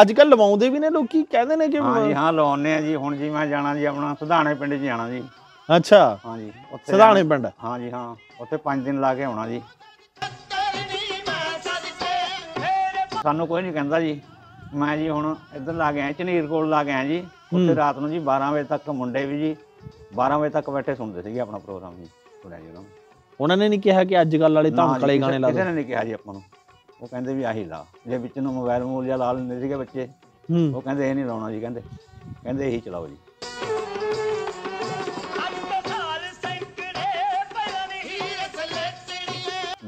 ਅੱਜ ਕੱਲ ਲਵਾਉਂਦੇ ਵੀ ਨੇ ਲੋਕੀ ਕਹਿੰਦੇ ਨੇ ਕਿ ਹਾਂ ਜੀ ਹਾਂ ਲਵਾਉਂਦੇ ਆ ਜੀ ਹੁਣ ਜੀ ਮੈਂ ਜਾਣਾ ਜੀ ਆਪਣਾ ਸੁਧਾਣੇ ਪਿੰਡ ਚ ਜਾਣਾ ਜੀ ਅੱਛਾ ਹਾਂ ਜੀ ਉੱਥੇ ਸੁਧਾਣੇ ਪਿੰਡ ਹਾਂ ਜੀ ਹਾਂ ਉੱਥੇ 5 ਦਿਨ ਲਾ ਕੇ ਆਉਣਾ ਜੀ ਸਾਨੂੰ ਕੋਈ ਨਹੀਂ ਕਹਿੰਦਾ ਜੀ ਮੈਂ ਜੀ ਹੁਣ ਇੱਧਰ ਲਾ ਕੇ ਆਇਆ ਚਨੀਰ ਕੋਲ ਲਾ ਕੇ ਆਇਆ ਜੀ ਉੱਥੇ ਰਾਤ ਨੂੰ ਜੀ 12 ਵਜੇ ਤੱਕ ਮੁੰਡੇ ਵੀ ਜੀ 12 ਵਜੇ ਤੱਕ ਬੈਠੇ ਸੁਣਦੇ ਸੀਗੇ ਆਪਣਾ ਪ੍ਰੋਗਰਾਮ ਜੀ ਥੋੜਾ ਜੀ ਉਹਨਾਂ ਨੇ ਨਹੀਂ ਕਿਹਾ ਕਿ ਅੱਜ ਕੱਲ ਵਾਲੇ ਧਮਕਲੇ ਗਾਣੇ ਲਾ ਦੋ ਕਿਸੇ ਨੇ ਨਹੀਂ ਕਿਹਾ ਜੀ ਆਪਾਂ ਨੂੰ ਉਹ ਕਹਿੰਦੇ ਵੀ ਆਹੀ ਲਾ ਜੇ ਵਿੱਚ ਨੂੰ ਮੋਬਾਈਲ ਮੋਲ ਜਾਂ ਲਾ ਲੈਂਦੇ ਸੀਗੇ ਬੱਚੇ ਉਹ ਕਹਿੰਦੇ ਇਹ ਨਹੀਂ ਲਾਉਣਾ ਜੀ ਕਹਿੰਦੇ ਕਹਿੰਦੇ ਇਹੀ ਚਲਾਓ ਜੀ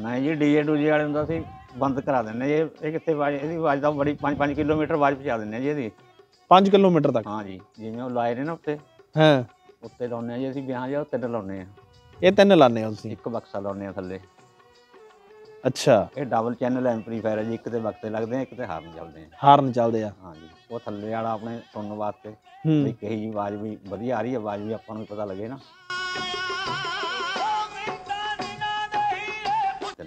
ਨਹੀਂ ਜੀ ਡੀਜੇ ਡੂਜੇ ਵਾਲੇ ਹੁੰਦਾ ਸੀ ਬੰਦ ਕਰਾ ਦਿੰਨੇ ਜੀ ਇਹ ਕਿੱਥੇ ਵਾਜ ਇਹਦੀ ਆਵਾਜ਼ ਤਾਂ ਬੜੀ 5-5 ਕਿਲੋਮੀਟਰ ਆਵਾਜ਼ ਪਹੁੰਚਾ ਦਿੰਨੇ ਜੀ ਇਹਦੀ 5 ਕਿਲੋਮੀਟਰ ਤੱਕ ਹਾਂ ਜੀ ਜਿਵੇਂ ਉਹ ਲਾਏ ਨੇ ਨਾ ਉੱਤੇ ਹਾਂ ਉੱਤੇ ਲਾਉਨੇ ਆ ਜੀ ਅਸੀਂ ਵਿਆਹ ਜਾਂ ਤਿੰਨ ਲਾਉਨੇ ਆ ਇਹ ਤਿੰਨ ਲਾਉਨੇ ਆ ਤੁਸੀਂ ਇੱਕ ਬਕਸਾ ਲਾਉਨੇ ਆ ਥੱਲੇ ਅੱਛਾ ਇਹ ਡਬਲ ਚੈਨਲ ਐਂਪਲੀਫਾਇਰ ਹੈ ਜੀ ਇੱਕ ਤੇ ਵਕਤੇ ਲੱਗਦੇ ਆ ਇੱਕ ਤੇ ਹਾਰਨ ਚੱਲਦੇ ਆ ਹਾਰਨ ਚੱਲਦੇ ਆ ਹਾਂ ਜੀ ਉਹ ਥੱਲੇ ਵਾਲਾ ਆਪਣੇ ਸੁਣਨ ਵਾਸਤੇ ਵੀ ਕਹੀ ਜੀ ਆਵਾਜ਼ ਵੀ ਵਧੀਆ ਆ ਰਹੀ ਹੈ ਆਵਾਜ਼ ਵੀ ਆਪਾਂ ਨੂੰ ਪਤਾ ਲੱਗੇ ਨਾ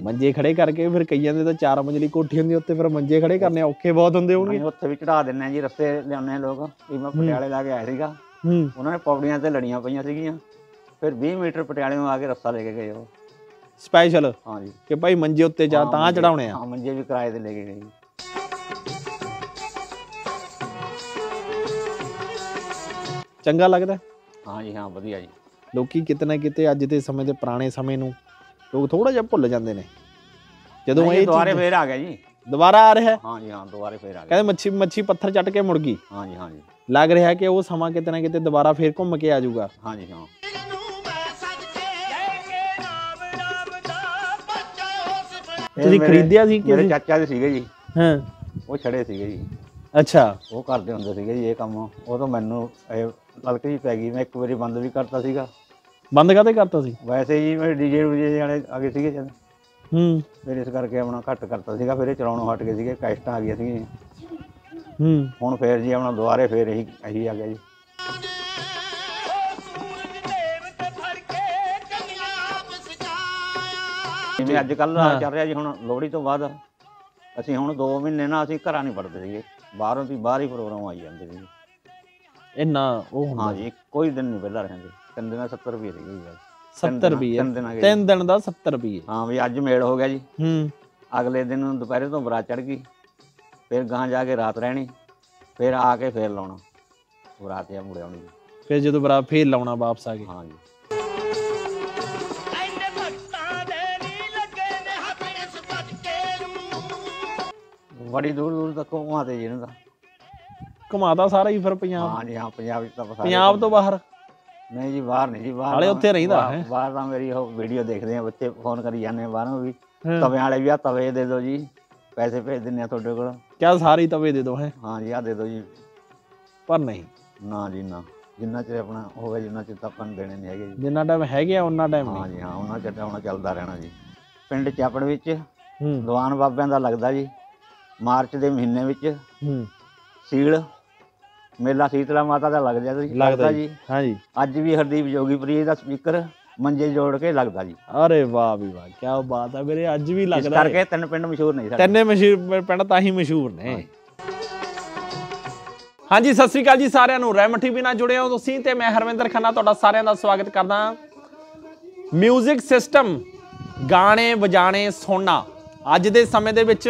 ਮੰਜੇ ਖੜੇ ਕਰਕੇ ਫਿਰ ਕਈਆਂ ਦੇ ਤਾਂ ਚਾਰ ਮੰਜ਼ਲੀ ਕੋਠੀ ਹੁੰਦੀ ਉੱਤੇ ਫਿਰ ਮੰਜੇ ਖੜੇ ਕਰਨੇ ਔਖੇ ਬਹੁਤ ਹੁੰਦੇ ਹੋਣਗੇ ਉੱਥੇ ਵੀ ਚੜਾ ਦਿੰਨੇ ਆ ਜੀ ਰਸਤੇ ਲਿਆਉਂਦੇ ਆ ਲੋਕ ਵੀ ਮੈਂ ਪਟਿਆਲੇ ਲਾ ਕੇ ਆਇਆ ਸੀਗਾ ਹੂੰ ਉਹਨਾਂ ਨੇ ਪੌੜੀਆਂ ਤੇ ਲੜੀਆਂ ਪਈਆਂ ਸੀਗੀਆਂ ਫਿਰ 20 ਮੀਟਰ ਪਟਿਆਲੇੋਂ ਆ ਕੇ ਰਸਤਾ ਲੈ ਕੇ ਗਏ ਉਹ ਸਪੈਸ਼ਲ ਹਾਂਜੀ ਕਿ ਭਾਈ ਮੰਜੇ ਉੱਤੇ ਜਾ ਤਾਂ ਚੜਾਉਣੇ ਆ ਹਾਂ ਮੰਜੇ ਵੀ ਕਿਰਾਏ ਤੇ ਲੈ ਕੇ ਗਏ ਜੀ ਚੰਗਾ ਲੱਗਦਾ ਹਾਂ ਜੀ ਹਾਂ ਵਧੀਆ ਜੀ ਲੋਕੀ ਕਿਤਨਾ ਕਿਤੇ ਅੱਜ ਦੇ ਸਮੇਂ ਦੇ ਪੁਰਾਣੇ ਸਮੇਂ ਨੂੰ ਲੋਕ ਥੋੜਾ ਜਿਹਾ ਭੁੱਲ ਜਾਂਦੇ ਨੇ ਜਦੋਂ ਇਹ ਦੁਬਾਰੇ ਫੇਰ ਆ ਗਿਆ ਜੀ ਦੁਬਾਰਾ ਆ ਰਿਹਾ ਜੀ ਹਾਂ ਦੁਬਾਰੇ ਫੇਰ ਆ ਗਿਆ ਕਹਿੰਦੇ ਮੱਛੀ ਮੱਛੀ ਪੱਥਰ ਚੱਟ ਕੇ ਮੁੜ ਗਈ ਹਾਂ ਜੀ ਲੱਗ ਰਿਹਾ ਕਿ ਉਹ ਸਮਾਂ ਕਿਤੇ ਨਾ ਕਿਤੇ ਦੁਬਾਰਾ ਫੇਰ ਘੁੰਮ ਕੇ ਆ ਜਾਊਗਾ ਹਾਂ ਜੀ ਹਾਂ ਤੁਸੀਂ ਖਰੀਦਿਆ ਸੀ ਕਿ ਮੇਰੇ ਚਾਚਾ ਦੇ ਸੀਗੇ ਜੀ ਹਾਂ ਉਹ ਛੜੇ ਸੀਗੇ ਜੀ ਅੱਛਾ ਉਹ ਕਰਦੇ ਹੁੰਦੇ ਸੀਗੇ ਜੀ ਇਹ ਕੰਮ ਉਹ ਤਾਂ ਮੈਨੂੰ ਇਹ ਲਲਕ ਜੀ ਪੈ ਗਈ ਮੈਂ ਇੱਕ ਵਾਰੀ ਬੰਦ ਵੀ ਕਰਤਾ ਸੀਗਾ ਬੰਦ ਕਾਦੇ ਕਰਤਾ ਸੀ ਵੈਸੇ ਜੀ ਮੇਰੇ ਡੀਜੇ ਡੂਜੇ ਵਾਲੇ ਅੱਗੇ ਸੀਗੇ ਜਦ ਹੂੰ ਫਿਰ ਇਸ ਕਰਕੇ ਆਪਣਾ ਘੱਟ ਕਰਤਾ ਸੀਗਾ ਫਿਰ ਇਹ ਚਲਾਉਣੋਂ ਹਟ ਗਏ ਸੀਗੇ ਕੈਸਟਾਂ ਆ ਗਈਆਂ ਸੀਗੀਆਂ ਹੂੰ ਹੁਣ ਫੇਰ ਜੀ ਆਪਣਾ ਦੁਬਾਰੇ ਫੇਰ ਇਹੀ ਇਹੀ ਆ ਗਿਆ ਜੀ ਜਿਵੇਂ ਅੱਜ ਕੱਲ ਚੱਲ ਰਿਹਾ ਜੀ ਹੁਣ ਲੋਹੜੀ ਤੋਂ ਬਾਅਦ ਅਸੀਂ ਹੁਣ 2 ਮਹੀਨੇ ਨਾ ਅਸੀਂ ਘਰਾਂ ਨਹੀਂ ਵੜਦੇ ਸੀਗੇ ਬਾਹਰੋਂ ਦੀ ਬਾਹਰ ਹੀ ਪ੍ਰੋਗਰਾਮ ਆਈ ਜਾਂਦੇ ਸੀ ਇੰਨਾ ਉਹ ਹੁੰਦਾ ਹਾਂ ਜੀ ਕੋਈ ਦਿਨ ਨਹੀਂ ਵਿਹਲਾ ਰਹਿੰਦੇ ਤਿੰਨ ਦਿਨਾਂ 70 ਰੁਪਏ ਸੀਗੇ ਜੀ 70 ਰੁਪਏ ਤਿੰਨ ਦਿਨ ਦਾ 70 ਰੁਪਏ ਹਾਂ ਵੀ ਅੱਜ ਮੇਲ ਹੋ ਗਿਆ ਜੀ ਹੂੰ ਅਗਲੇ ਦਿਨ ਦੁਪਹਿਰੇ ਤੋਂ ਬਰਾ ਚੜ ਗਈ ਫਿਰ ਗਾਂ ਜਾ ਕੇ ਰਾਤ ਰਹਿਣੀ ਫਿਰ ਆ ਕੇ ਫੇਰ ਲਾਉਣਾ ਬਰਾਤ ਮੁੜਿਆ ਮੁੜਿਆਉਣੀ ਫਿਰ ਜਦੋਂ ਬਰਾ ਫੇਰ ਲਾਉਣਾ ਵਾਪਸ ਆ ਕੇ ਹਾਂ ਜੀ ਬੜੀ ਦੂਰ ਦੂਰ ਤੱਕ ਘੁਮਾਦੇ ਜੀ ਇਹਨਾਂ ਦਾ ਘੁਮਾਦਾ ਸਾਰਾ ਹੀ ਫਿਰ ਪੰਜਾਬ ਹਾਂ ਜੀ ਹਾਂ ਪੰਜਾਬ ਵਿੱਚ ਤਾਂ ਬਸ ਪੰਜਾਬ ਤੋਂ ਬਾਹਰ ਨਹੀਂ ਜੀ ਬਾਹਰ ਨਹੀਂ ਜੀ ਬਾਹਰ ਹਾਲੇ ਉੱਥੇ ਰਹਿੰਦਾ ਹੈ ਬਾਹਰ ਤਾਂ ਮੇਰੀ ਉਹ ਵੀਡੀਓ ਦੇਖਦੇ ਆ ਬੱਚੇ ਫੋਨ ਕਰੀ ਜਾਂਦੇ ਆ ਬਾਹਰੋਂ ਵੀ ਤਵੇ ਵਾਲੇ ਵੀ ਆ ਤਵੇ ਦੇ ਦਿਓ ਜੀ ਪੈਸੇ ਭੇਜ ਦਿੰਨੇ ਆ ਤੁਹਾਡੇ ਕੋਲ ਕਿਆ ਸਾਰੀ ਤਵੇ ਦੇ ਦਿਓ ਹੈ ਹਾਂ ਜੀ ਆ ਦੇ ਦਿਓ ਜੀ ਪਰ ਨਹੀਂ ਨਾ ਜੀ ਨਾ ਜਿੰਨਾ ਚਿਰ ਆਪਣਾ ਹੋਵੇ ਜਿੰਨਾ ਚਿਰ ਤਾਂ ਆਪਾਂ ਦੇਣੇ ਨਹੀਂ ਹੈਗੇ ਜੀ ਜਿੰਨਾ ਟਾਈਮ ਹੈਗੇ ਆ ਉਹਨਾਂ ਟਾਈਮ ਹਾਂ ਜੀ ਹਾਂ ਉਹਨਾਂ ਚਿਰ ਤਾਂ ਹੁਣ ਚੱਲਦਾ ਰਹਿਣਾ ਜੀ ਪਿੰਡ ਚਾਪੜ ਵਿੱਚ ਦੀਵਾਨ ਬਾਬਿਆਂ ਦਾ ਲੱਗਦਾ ਜੀ ਮਾਰਚ ਦੇ ਮਹੀਨੇ ਵਿੱਚ ਹੂੰ ਸੀਲ ਮੇਲਾ ਸੀਤਲਾ ਮਾਤਾ ਦਾ ਲੱਗ ਜਾਂਦਾ ਜੀ ਲੱਗਦਾ ਜੀ ਹਾਂ ਜੀ ਅੱਜ ਵੀ ਹਰਦੀਪ ਜੋਗੀਪ੍ਰੀਤ ਦਾ ਸਪੀਕਰ ਮੰਜੇ ਜੋੜ ਕੇ ਲੱਗਦਾ ਜੀ ਅਰੇ ਵਾਹ ਵੀ ਵਾਹ ਕੀ ਬਾਤ ਆ ਮੇਰੇ ਅੱਜ ਵੀ ਲੱਗਦਾ ਇਸ ਕਰਕੇ ਤਿੰਨ ਪਿੰਡ ਮਸ਼ਹੂਰ ਨਹੀਂ ਸਾਡੇ ਤਿੰਨੇ ਮਸ਼ਹੂਰ ਪਿੰਡ ਤਾਂ ਹੀ ਮਸ਼ਹੂਰ ਨੇ ਹਾਂਜੀ ਸਤਿ ਸ੍ਰੀ ਅਕਾਲ ਜੀ ਸਾਰਿਆਂ ਨੂੰ ਰਹਿਮਠੀ ਬਿਨਾ ਜੁੜਿਆ ਹੋ ਤੁਸੀਂ ਤੇ ਮੈਂ ਹਰਵਿੰਦਰ ਖੰਨਾ ਤੁਹਾਡਾ ਸਾਰਿਆਂ ਦਾ ਸਵਾਗਤ ਕਰਦਾ ਮਿਊਜ਼ਿਕ ਸਿਸਟਮ ਗਾਣੇ ਵਜਾਣੇ ਸੁਣਨਾ ਅੱਜ ਦੇ ਸਮੇਂ ਦੇ ਵਿੱਚ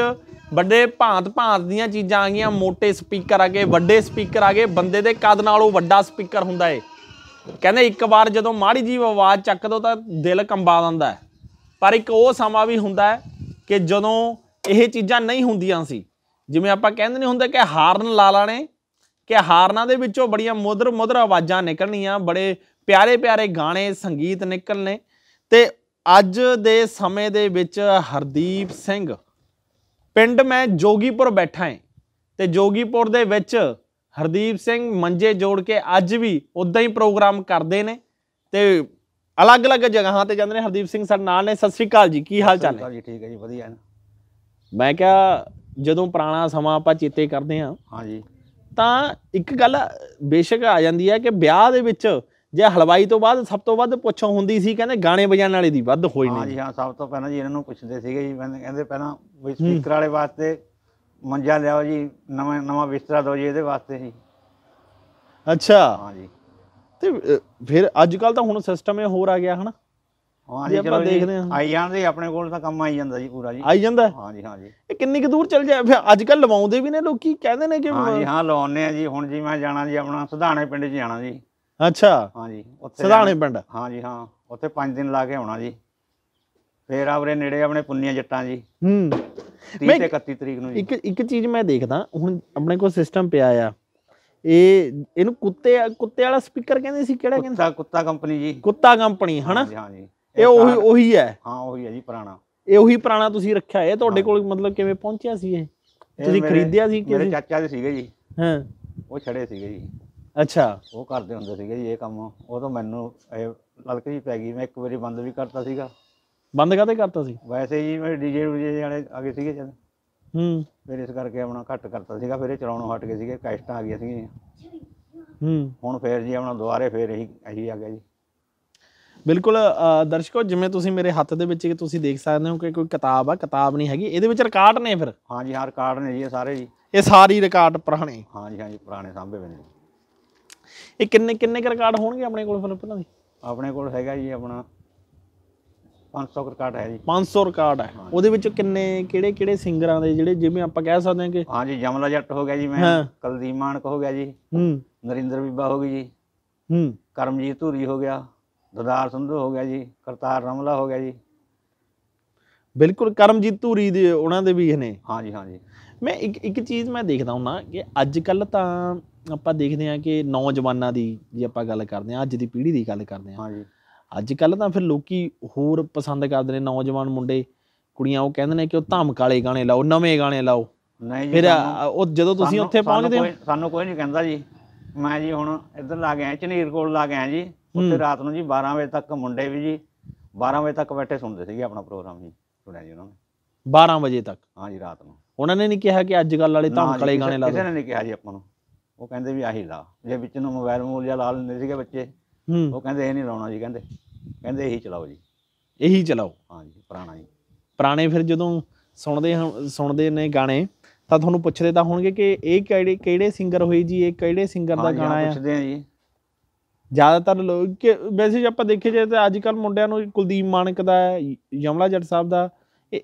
ਵੱਡੇ ਭਾਂਤ ਭਾਂਤ ਦੀਆਂ ਚੀਜ਼ਾਂ ਆ ਗਈਆਂ ਮੋٹے ਸਪੀਕਰ ਆ ਗਏ ਵੱਡੇ ਸਪੀਕਰ ਆ ਗਏ ਬੰਦੇ ਦੇ ਕੱਦ ਨਾਲੋਂ ਵੱਡਾ ਸਪੀਕਰ ਹੁੰਦਾ ਏ ਕਹਿੰਦੇ ਇੱਕ ਵਾਰ ਜਦੋਂ ਮਾੜੀ ਜੀ ਆਵਾਜ਼ ਚੱਕ ਦੋ ਤਾਂ ਦਿਲ ਕੰਬਾ ਦਿੰਦਾ ਪਰ ਇੱਕ ਉਹ ਸਮਾਂ ਵੀ ਹੁੰਦਾ ਕਿ ਜਦੋਂ ਇਹ ਚੀਜ਼ਾਂ ਨਹੀਂ ਹੁੰਦੀਆਂ ਸੀ ਜਿਵੇਂ ਆਪਾਂ ਕਹਿੰਦੇ ਨਹੀਂ ਹੁੰਦੇ ਕਿ ਹਾਰਨ ਲਾਲਾ ਨੇ ਕਿ ਹਾਰਨਾਂ ਦੇ ਵਿੱਚੋਂ ਬੜੀਆਂ ਮੋਦਰ ਮੋਦਰ ਆਵਾਜ਼ਾਂ ਨਿਕਲਣੀਆਂ ਬੜੇ ਪਿਆਰੇ ਪਿਆਰੇ ਗਾਣੇ ਸੰਗੀਤ ਨਿਕਲਨੇ ਤੇ ਅੱਜ ਦੇ ਸਮੇਂ ਦੇ ਵਿੱਚ ਹਰਦੀਪ ਸਿੰਘ ਪਿੰਡ ਮੈਂ ਜੋਗੀਪੁਰ ਬੈਠਾ ਹਾਂ ਤੇ ਜੋਗੀਪੁਰ ਦੇ ਵਿੱਚ ਹਰਦੀਪ ਸਿੰਘ ਮੰਜੇ ਜੋੜ ਕੇ ਅੱਜ ਵੀ ਉਦਾਂ ਹੀ ਪ੍ਰੋਗਰਾਮ ਕਰਦੇ ਨੇ ਤੇ ਅਲੱਗ-ਅਲੱਗ ਜਗ੍ਹਾਵਾਂ ਤੇ ਜਾਂਦੇ ਨੇ ਹਰਦੀਪ ਸਿੰਘ ਸਾਡੇ ਨਾਲ ਨੇ ਸਤਿ ਸ੍ਰੀ ਅਕਾਲ ਜੀ ਕੀ ਹਾਲ ਚਾਲ ਹੈ ਜੀ ਠੀਕ ਹੈ ਜੀ ਵਧੀਆ ਮੈਂ ਕਿਹਾ ਜਦੋਂ ਪੁਰਾਣਾ ਸਮਾਂ ਆਪਾਂ ਚੇਤੇ ਕਰਦੇ ਹਾਂ ਹਾਂ ਜੀ ਤਾਂ ਇੱਕ ਗੱਲ ਬੇਸ਼ੱਕ ਆ ਜਾਂਦੀ ਹੈ ਕਿ ਵਿਆਹ ਦੇ ਵਿੱਚ ਜੇ ਹਲਵਾਈ ਤੋਂ ਬਾਅਦ ਸਭ ਤੋਂ ਵੱਧ ਪੁੱਛੋਂ ਹੁੰਦੀ ਸੀ ਕਹਿੰਦੇ ਗਾਣੇ ਵਜਾਉਣ ਵਾਲੇ ਦੀ ਵੱਧ ਹੋਈ ਨਹੀਂ ਹਾਂ ਹਾਂ ਸਭ ਤੋਂ ਪਹਿਲਾਂ ਜੀ ਇਹਨਾਂ ਨੂੰ ਪੁੱਛਦੇ ਸੀਗੇ ਜੀ ਕਹਿੰਦੇ ਪਹਿਲਾਂ ਵੀ ਸਪੀਕਰ ਵਾਲੇ ਵਾਸਤੇ ਮੰਜਾ ਲਿਆਓ ਜੀ ਨਵਾਂ ਨਵਾਂ ਬਿਸਤਰਾ ਦਿਓ ਜੀ ਇਹਦੇ ਵਾਸਤੇ ਜੀ ਅੱਛਾ ਹਾਂ ਜੀ ਤੇ ਫਿਰ ਅੱਜ ਕੱਲ ਤਾਂ ਹੁਣ ਸਿਸਟਮ ਇਹ ਹੋਰ ਆ ਗਿਆ ਹਨਾ ਹਾਂ ਜੀ ਆਪਾਂ ਦੇਖਦੇ ਹਾਂ ਆਈ ਜਾਂਦੇ ਆਪਣੇ ਕੋਲ ਤਾਂ ਕੰਮ ਆਈ ਜਾਂਦਾ ਜੀ ਪੂਰਾ ਜੀ ਆਈ ਜਾਂਦਾ ਹਾਂ ਜੀ ਹਾਂ ਜੀ ਇਹ ਕਿੰਨੀ ਕਿ ਦੂਰ ਚੱਲ ਜਾਏ ਫਿਰ ਅੱਜ ਕੱਲ ਲਵਾਉਂਦੇ ਵੀ ਨੇ ਲੋਕੀ ਕਹਿੰਦੇ ਨੇ ਕਿ ਹਾਂ ਜੀ ਹਾਂ ਲਵਾਉਂਦੇ ਆ ਜੀ ਹੁਣ ਜੀ ਮੈਂ ਜਾਣਾ ਜੀ ਆਪਣਾ ਸੁਧਾਣੇ ਪਿੰਡ 'ਚ ਜਾਣਾ ਜੀ ਅੱਛਾ ਹਾਂਜੀ ਉੱਥੇ ਸਧਾਣੇ ਪਿੰਡ ਹਾਂਜੀ ਹਾਂ ਉੱਥੇ 5 ਦਿਨ ਲਾ ਕੇ ਆਉਣਾ ਜੀ ਫੇਰ ਆਵਰੇ ਨੇੜੇ ਆਪਣੇ ਪੁੰਨੀਆਂ ਜੱਟਾਂ ਜੀ ਹੂੰ 30 ਤੇ 31 ਤਰੀਕ ਨੂੰ ਇੱਕ ਇੱਕ ਚੀਜ਼ ਮੈਂ ਦੇਖਦਾ ਹੁਣ ਆਪਣੇ ਕੋਲ ਸਿਸਟਮ ਪਿਆ ਆ ਇਹ ਇਹਨੂੰ ਕੁੱਤੇ ਕੁੱਤੇ ਵਾਲਾ ਸਪੀਕਰ ਕਹਿੰਦੇ ਸੀ ਕਿਹੜਾ ਕਹਿੰਦੇ ਕੁੱਤਾ ਕੁੱਤਾ ਕੰਪਨੀ ਜੀ ਕੁੱਤਾ ਕੰਪਨੀ ਹਨਾ ਹਾਂਜੀ ਹਾਂਜੀ ਇਹ ਉਹੀ ਉਹੀ ਹੈ ਹਾਂ ਉਹੀ ਹੈ ਜੀ ਪੁਰਾਣਾ ਇਹ ਉਹੀ ਪੁਰਾਣਾ ਤੁਸੀਂ ਰੱਖਿਆ ਹੈ ਤੁਹਾਡੇ ਕੋਲ ਮਤਲਬ ਕਿਵੇਂ ਪਹੁੰਚਿਆ ਸੀ ਇਹ ਤੁਸੀਂ ਖਰੀਦਿਆ ਸੀ ਕਿ ਮੇਰੇ ਚਾਚਾ ਦੇ ਸੀਗੇ ਜੀ ਹਾਂ ਉਹ ਛੜੇ ਸੀਗੇ ਜੀ ਅੱਛਾ ਉਹ ਕਰਦੇ ਹੁੰਦੇ ਸੀਗੇ ਜੀ ਇਹ ਕੰਮ ਉਹ ਤੋਂ ਮੈਨੂੰ ਇਹ ਲਲਕ ਜੀ ਪੈ ਗਈ ਮੈਂ ਇੱਕ ਵਾਰੀ ਬੰਦ ਵੀ ਕਰਤਾ ਸੀਗਾ ਬੰਦ ਕਾਹਦੇ ਕਰਤਾ ਸੀ ਵੈਸੇ ਜੀ ਮੇਰੇ ਡੀਜੇ ਡੂਜੇ ਵਾਲੇ ਆ ਗਏ ਸੀਗੇ ਜਦ ਹੂੰ ਫਿਰ ਇਸ ਕਰਕੇ ਆਪਣਾ ਘੱਟ ਕਰਤਾ ਸੀਗਾ ਫਿਰ ਇਹ ਚਲਾਉਣੋਂ ਹਟ ਗਏ ਸੀਗੇ ਕੈਸਟਾਂ ਆ ਗਈਆਂ ਸੀਗੀਆਂ ਹੂੰ ਹੁਣ ਫੇਰ ਜੀ ਆਪਣਾ ਦੁਬਾਰੇ ਫੇਰ ਇਹੀ ਇਹੀ ਆ ਗਿਆ ਜੀ ਬਿਲਕੁਲ ਦਰਸ਼ਕੋ ਜਿਵੇਂ ਤੁਸੀਂ ਮੇਰੇ ਹੱਥ ਦੇ ਵਿੱਚ ਤੁਸੀਂ ਦੇਖ ਸਕਦੇ ਹੋ ਕਿ ਕੋਈ ਕਿਤਾਬ ਆ ਕਿਤਾਬ ਨਹੀਂ ਹੈਗੀ ਇਹਦੇ ਵਿੱਚ ਰਿਕਾਰਡ ਨੇ ਫਿਰ ਹਾਂਜੀ ਹਾਂ ਰਿਕਾਰਡ ਨੇ ਜੀ ਇਹ ਸਾਰੇ ਜੀ ਇਹ ਸਾਰੀ ਰਿਕਾਰਡ ਪੁਰਾਣੇ ਹਾਂਜੀ ਹਾਂਜੀ ਪੁਰਾਣੇ ਸਾਂਭੇ ਹੋਏ ਨੇ ਇਹ ਕਿੰਨੇ ਕਿੰਨੇ ਰਿਕਾਰਡ ਹੋਣਗੇ ਆਪਣੇ ਕੋਲ ਫਿਰ ਪਹਿਲਾਂ ਦੇ ਆਪਣੇ ਕੋਲ ਹੈਗਾ ਜੀ ਆਪਣਾ 500 ਰਿਕਾਰਡ ਹੈ ਜੀ 500 ਰਿਕਾਰਡ ਹੈ ਉਹਦੇ ਵਿੱਚ ਕਿੰਨੇ ਕਿਹੜੇ ਕਿਹੜੇ ਸਿੰਗਰਾਂ ਦੇ ਜਿਹੜੇ ਜਿਵੇਂ ਆਪਾਂ ਕਹਿ ਸਕਦੇ ਹਾਂ ਕਿ ਹਾਂ ਜੀ ਜਮਲਾ ਜੱਟ ਹੋ ਗਿਆ ਜੀ ਮੈਂ ਕਲਦੀਪ ਮਾਨਕ ਹੋ ਗਿਆ ਜੀ ਹੂੰ ਨਰਿੰਦਰ ਬੀਬਾ ਹੋ ਗਈ ਜੀ ਹੂੰ ਕਰਮਜੀਤ ਧੂਰੀ ਹੋ ਗਿਆ ਦਦਾਰ ਸੰਧੂ ਹੋ ਗਿਆ ਜੀ ਕਰਤਾਰ ਰਮਲਾ ਹੋ ਗਿਆ ਜੀ ਬਿਲਕੁਲ ਕਰਮਜੀਤ ਧੂਰੀ ਦੇ ਉਹਨਾਂ ਦੇ ਵੀ ਨੇ ਹਾਂ ਜੀ ਹਾਂ ਜੀ ਮੈਂ ਇੱਕ ਇੱਕ ਚੀਜ਼ ਮੈਂ ਦੇਖਦਾ ਹੁੰਨਾ ਕਿ ਅੱਜ ਕੱਲ ਤਾਂ ਆਪਾਂ ਦੇਖਦੇ ਹਾਂ ਕਿ ਨੌਜਵਾਨਾਂ ਦੀ ਜੇ ਆਪਾਂ ਗੱਲ ਕਰਦੇ ਹਾਂ ਅੱਜ ਦੀ ਪੀੜ੍ਹੀ ਦੀ ਗੱਲ ਕਰਦੇ ਹਾਂ ਹਾਂਜੀ ਅੱਜ ਕੱਲ ਤਾਂ ਫਿਰ ਲੋਕੀ ਹੋਰ ਪਸੰਦ ਕਰਦੇ ਨੇ ਨੌਜਵਾਨ ਮੁੰਡੇ ਕੁੜੀਆਂ ਉਹ ਕਹਿੰਦੇ ਨੇ ਕਿ ਉਹ ਧਮਕਾਲੇ ਗਾਣੇ ਲਾਓ ਨਵੇਂ ਗਾਣੇ ਲਾਓ ਨਹੀਂ ਜੀ ਫਿਰ ਉਹ ਜਦੋਂ ਤੁਸੀਂ ਉੱਥੇ ਪਹੁੰਚਦੇ ਹੋ ਸਾਨੂੰ ਕੋਈ ਨਹੀਂ ਕਹਿੰਦਾ ਜੀ ਮੈਂ ਜੀ ਹੁਣ ਇੱਧਰ ਲਾ ਗਿਆ ਚਨੀਰ ਕੋਲ ਲਾ ਗਿਆ ਜੀ ਉੱਥੇ ਰਾਤ ਨੂੰ ਜੀ 12 ਵਜੇ ਤੱਕ ਮੁੰਡੇ ਵੀ ਜੀ 12 ਵਜੇ ਤੱਕ ਬੈਠੇ ਸੁਣਦੇ ਸੀਗੇ ਆਪਣਾ ਪ੍ਰੋਗਰਾਮ ਜੀ ਸੁਣਿਆ ਜੀ ਉਹਨਾਂ ਨੇ 12 ਵਜੇ ਤੱਕ ਹਾਂ ਜੀ ਰਾਤ ਨੂੰ ਉਹਨਾਂ ਨੇ ਨਹੀਂ ਕਿਹਾ ਕਿ ਅੱਜ ਕੱਲ ਵਾਲੇ ਧਮਕਾਲੇ ਗਾਣੇ ਲਾ ਦੋ ਕਿਸੇ ਨੇ ਨਹੀਂ ਕਿਹਾ ਜੀ ਆਪਾਂ ਨੂੰ ਉਹ ਕਹਿੰਦੇ ਵੀ ਆਹੀ ਲਾ ਜੇ ਵਿੱਚ ਨੂੰ ਮੋਬਾਈਲ ਮੋਲ ਜਾਂ ਲਾ ਲੈਂਦੇ ਸੀਗੇ ਬੱਚੇ ਹੂੰ ਉਹ ਕਹਿੰਦੇ ਇਹ ਨਹੀਂ ਲਾਉਣਾ ਜੀ ਕਹਿੰਦੇ ਕਹਿੰਦੇ ਇਹੀ ਚਲਾਓ ਜੀ ਇਹੀ ਚਲਾਓ ਹਾਂਜੀ ਪੁਰਾਣਾ ਜੀ ਪੁਰਾਣੇ ਫਿਰ ਜਦੋਂ ਸੁਣਦੇ ਸੁਣਦੇ ਨੇ ਗਾਣੇ ਤਾਂ ਤੁਹਾਨੂੰ ਪੁੱਛਦੇ ਤਾਂ ਹੋਣਗੇ ਕਿ ਇਹ ਕਿਹੜੇ ਕਿਹੜੇ ਸਿੰਗਰ ਹੋਏ ਜੀ ਇਹ ਕਿਹੜੇ ਸਿੰਗਰ ਦਾ ਗਾਣਾ ਆ ਪੁੱਛਦੇ ਆ ਜੀ ਜ਼ਿਆਦਾਤਰ ਲੋਕ ਕਿ ਵੈਸੇ ਆਪਾਂ ਦੇਖੇ ਜੇ ਤਾਂ ਅੱਜ ਕੱਲ ਮੁੰਡਿਆਂ ਨੂੰ ਕੁਲਦੀਪ ਮਾਨਕ ਦਾ ਯਮਲਾ ਜੱਟ ਸਾਹਿਬ ਦਾ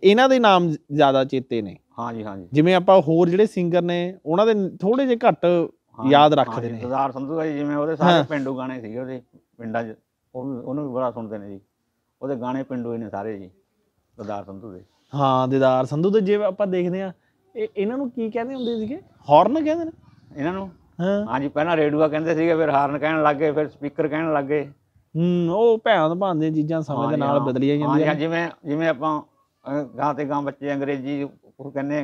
ਇਹਨਾਂ ਦੇ ਨਾਮ ਜ਼ਿਆਦਾ ਚੇਤੇ ਨੇ ਹਾਂਜੀ ਹਾਂਜੀ ਜਿਵੇਂ ਆਪਾਂ ਹੋਰ ਜਿਹੜੇ ਸਿੰਗਰ ਨੇ ਉਹਨਾਂ ਦੇ ਥੋੜੇ ਜੇ ਘੱਟ ਯਾਦ ਰੱਖਦੇ ਨੇ ਸਰਦਾਰ ਸੰਧੂ ਜਿਵੇਂ ਉਹਦੇ ਸਾਰੇ ਪਿੰਡੂ ਗਾਣੇ ਸੀਗੇ ਉਹਦੇ ਪਿੰਡਾਂ 'ਚ ਉਹਨੂੰ ਵੀ ਬੜਾ ਸੁਣਦੇ ਨੇ ਜੀ ਉਹਦੇ ਗਾਣੇ ਪਿੰਡੂ ਹੀ ਨੇ ਸਾਰੇ ਜੀ ਸਰਦਾਰ ਸੰਧੂ ਦੇ ਹਾਂ ਦਿਦਾਰ ਸੰਧੂ ਤੇ ਜੇ ਆਪਾਂ ਦੇਖਦੇ ਆ ਇਹ ਇਹਨਾਂ ਨੂੰ ਕੀ ਕਹਿੰਦੇ ਹੁੰਦੇ ਸੀਗੇ ਹਾਰਨ ਕਹਿੰਦੇ ਨੇ ਇਹਨਾਂ ਨੂੰ ਹਾਂ ਜੀ ਪਹਿਲਾਂ ਰੇਡੂਆ ਕਹਿੰਦੇ ਸੀਗੇ ਫਿਰ ਹਾਰਨ ਕਹਿਣ ਲੱਗ ਗਏ ਫਿਰ ਸਪੀਕਰ ਕਹਿਣ ਲੱਗ ਗਏ ਹੂੰ ਉਹ ਭੈਣ ਭਾਂਦੇ ਚੀਜ਼ਾਂ ਸਮੇਂ ਦੇ ਨਾਲ ਬਦਲੀਆਂ ਜਾਂਦੀਆਂ ਹਾਂ ਜਿਵੇਂ ਜਿਵੇਂ ਆਪਾਂ ਗਾਂ ਤੇ ਗਾਂ ਬੱਚੇ ਅੰਗਰੇਜ਼ੀ ਉਹ ਕਹਿੰਦੇ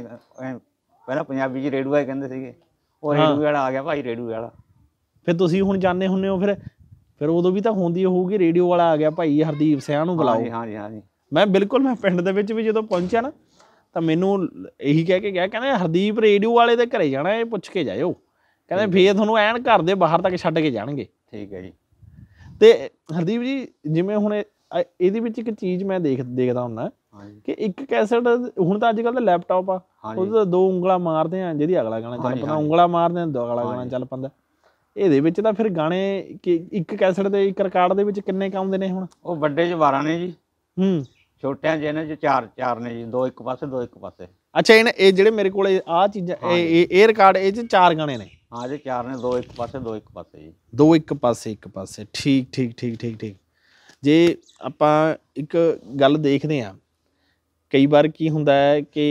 ਪਹਿਲਾਂ ਪੰਜਾਬੀ ਜੀ ਰੇਡੂਆ ਹੀ ਕਹਿੰਦੇ ਸੀਗੇ ਉਹ ਰੇਡੂ ਵਾਲਾ ਆ ਗਿਆ ਭਾਈ ਰੇਡੂ ਵਾਲਾ ਫਿਰ ਤੁਸੀਂ ਹੁਣ ਜਾਣੇ ਹੁੰਨੇ ਹੋ ਫਿਰ ਫਿਰ ਉਦੋਂ ਵੀ ਤਾਂ ਹੁੰਦੀ ਹੋਊਗੀ ਰੇਡੀਓ ਵਾਲਾ ਆ ਗਿਆ ਭਾਈ ਹਰਦੀਪ ਸਿਆਹ ਨੂੰ ਬੁਲਾਓ ਹਾਂਜੀ ਹਾਂਜੀ ਜੀ ਮੈਂ ਬਿਲਕੁਲ ਮੈਂ ਪਿੰਡ ਦੇ ਵਿੱਚ ਵੀ ਜਦੋਂ ਪਹੁੰਚਿਆ ਨਾ ਤਾਂ ਮੈਨੂੰ ਇਹੀ ਕਹਿ ਕੇ ਗਿਆ ਕਹਿੰਦਾ ਹਰਦੀਪ ਰੇਡੀਓ ਵਾਲੇ ਦੇ ਘਰੇ ਜਾਣਾ ਇਹ ਪੁੱਛ ਕੇ ਜਾਇਓ ਕਹਿੰਦੇ ਫੇਰ ਤੁਹਾਨੂੰ ਐਨ ਘਰ ਦੇ ਬਾਹਰ ਤੱਕ ਛੱਡ ਕੇ ਜਾਣਗੇ ਠੀਕ ਹੈ ਜੀ ਤੇ ਹਰਦੀਪ ਜੀ ਜਿਵੇਂ ਹੁਣ ਇਹਦੇ ਵਿੱਚ ਇੱਕ ਚੀਜ਼ ਮੈਂ ਦੇਖ ਦੇਖਦਾ ਹੁੰਦਾ ਕਿ ਇੱਕ ਕੈਸਟ ਹੁਣ ਤਾਂ ਅੱਜ ਕੱਲ ਦਾ ਲੈਪਟਾਪ ਆ ਉਹਦੇ ਦੋ ਉਂਗਲਾਂ ਮਾਰਦੇ ਆ ਜਿਹਦੀ ਅਗਲਾ ਗਾਣਾ ਚੱਲ ਪੰਦਾ ਉਂਗਲਾਂ ਮਾਰਦੇ ਆ ਦੋ ਅਗਲਾ ਗਾਣਾ ਚੱਲ ਪੰਦਾ ਇਹਦੇ ਵਿੱਚ ਤਾਂ ਫਿਰ ਗਾਣੇ ਕਿ ਇੱਕ ਕੈਸਟ ਦੇ ਇੱਕ ਰਿਕਾਰਡ ਦੇ ਵਿੱਚ ਕਿੰਨੇ ਕਾਉਂਦੇ ਨੇ ਹੁਣ ਉਹ ਵੱਡੇ ਚ 12 ਨੇ ਜੀ ਹੂੰ ਛੋਟਿਆਂ ਚ ਇਹਨਾਂ ਚ 4 4 ਨੇ ਜੀ ਦੋ ਇੱਕ ਪਾਸੇ ਦੋ ਇੱਕ ਪਾਸੇ ਅੱਛਾ ਇਹ ਇਹ ਜਿਹੜੇ ਮੇਰੇ ਕੋਲੇ ਆ ਚੀਜ਼ਾਂ ਇਹ ਇਹ ਰਿਕਾਰਡ ਇਹ ਚ ਚਾਰ ਗਾਣੇ ਨੇ ਹਾਂ ਜੀ ਚਾਰ ਨੇ ਦੋ ਇੱਕ ਪਾਸੇ ਦੋ ਇੱਕ ਪਾਸੇ ਜੀ ਦੋ ਇੱਕ ਪਾਸੇ ਇੱਕ ਪਾਸੇ ਠੀਕ ਠੀਕ ਠੀਕ ਠੀਕ ਠੀਕ ਜੇ ਆਪਾਂ ਇੱਕ ਗੱਲ ਦੇਖਦੇ ਆਂ ਕਈ ਵਾਰ ਕੀ ਹੁੰਦਾ ਹੈ ਕਿ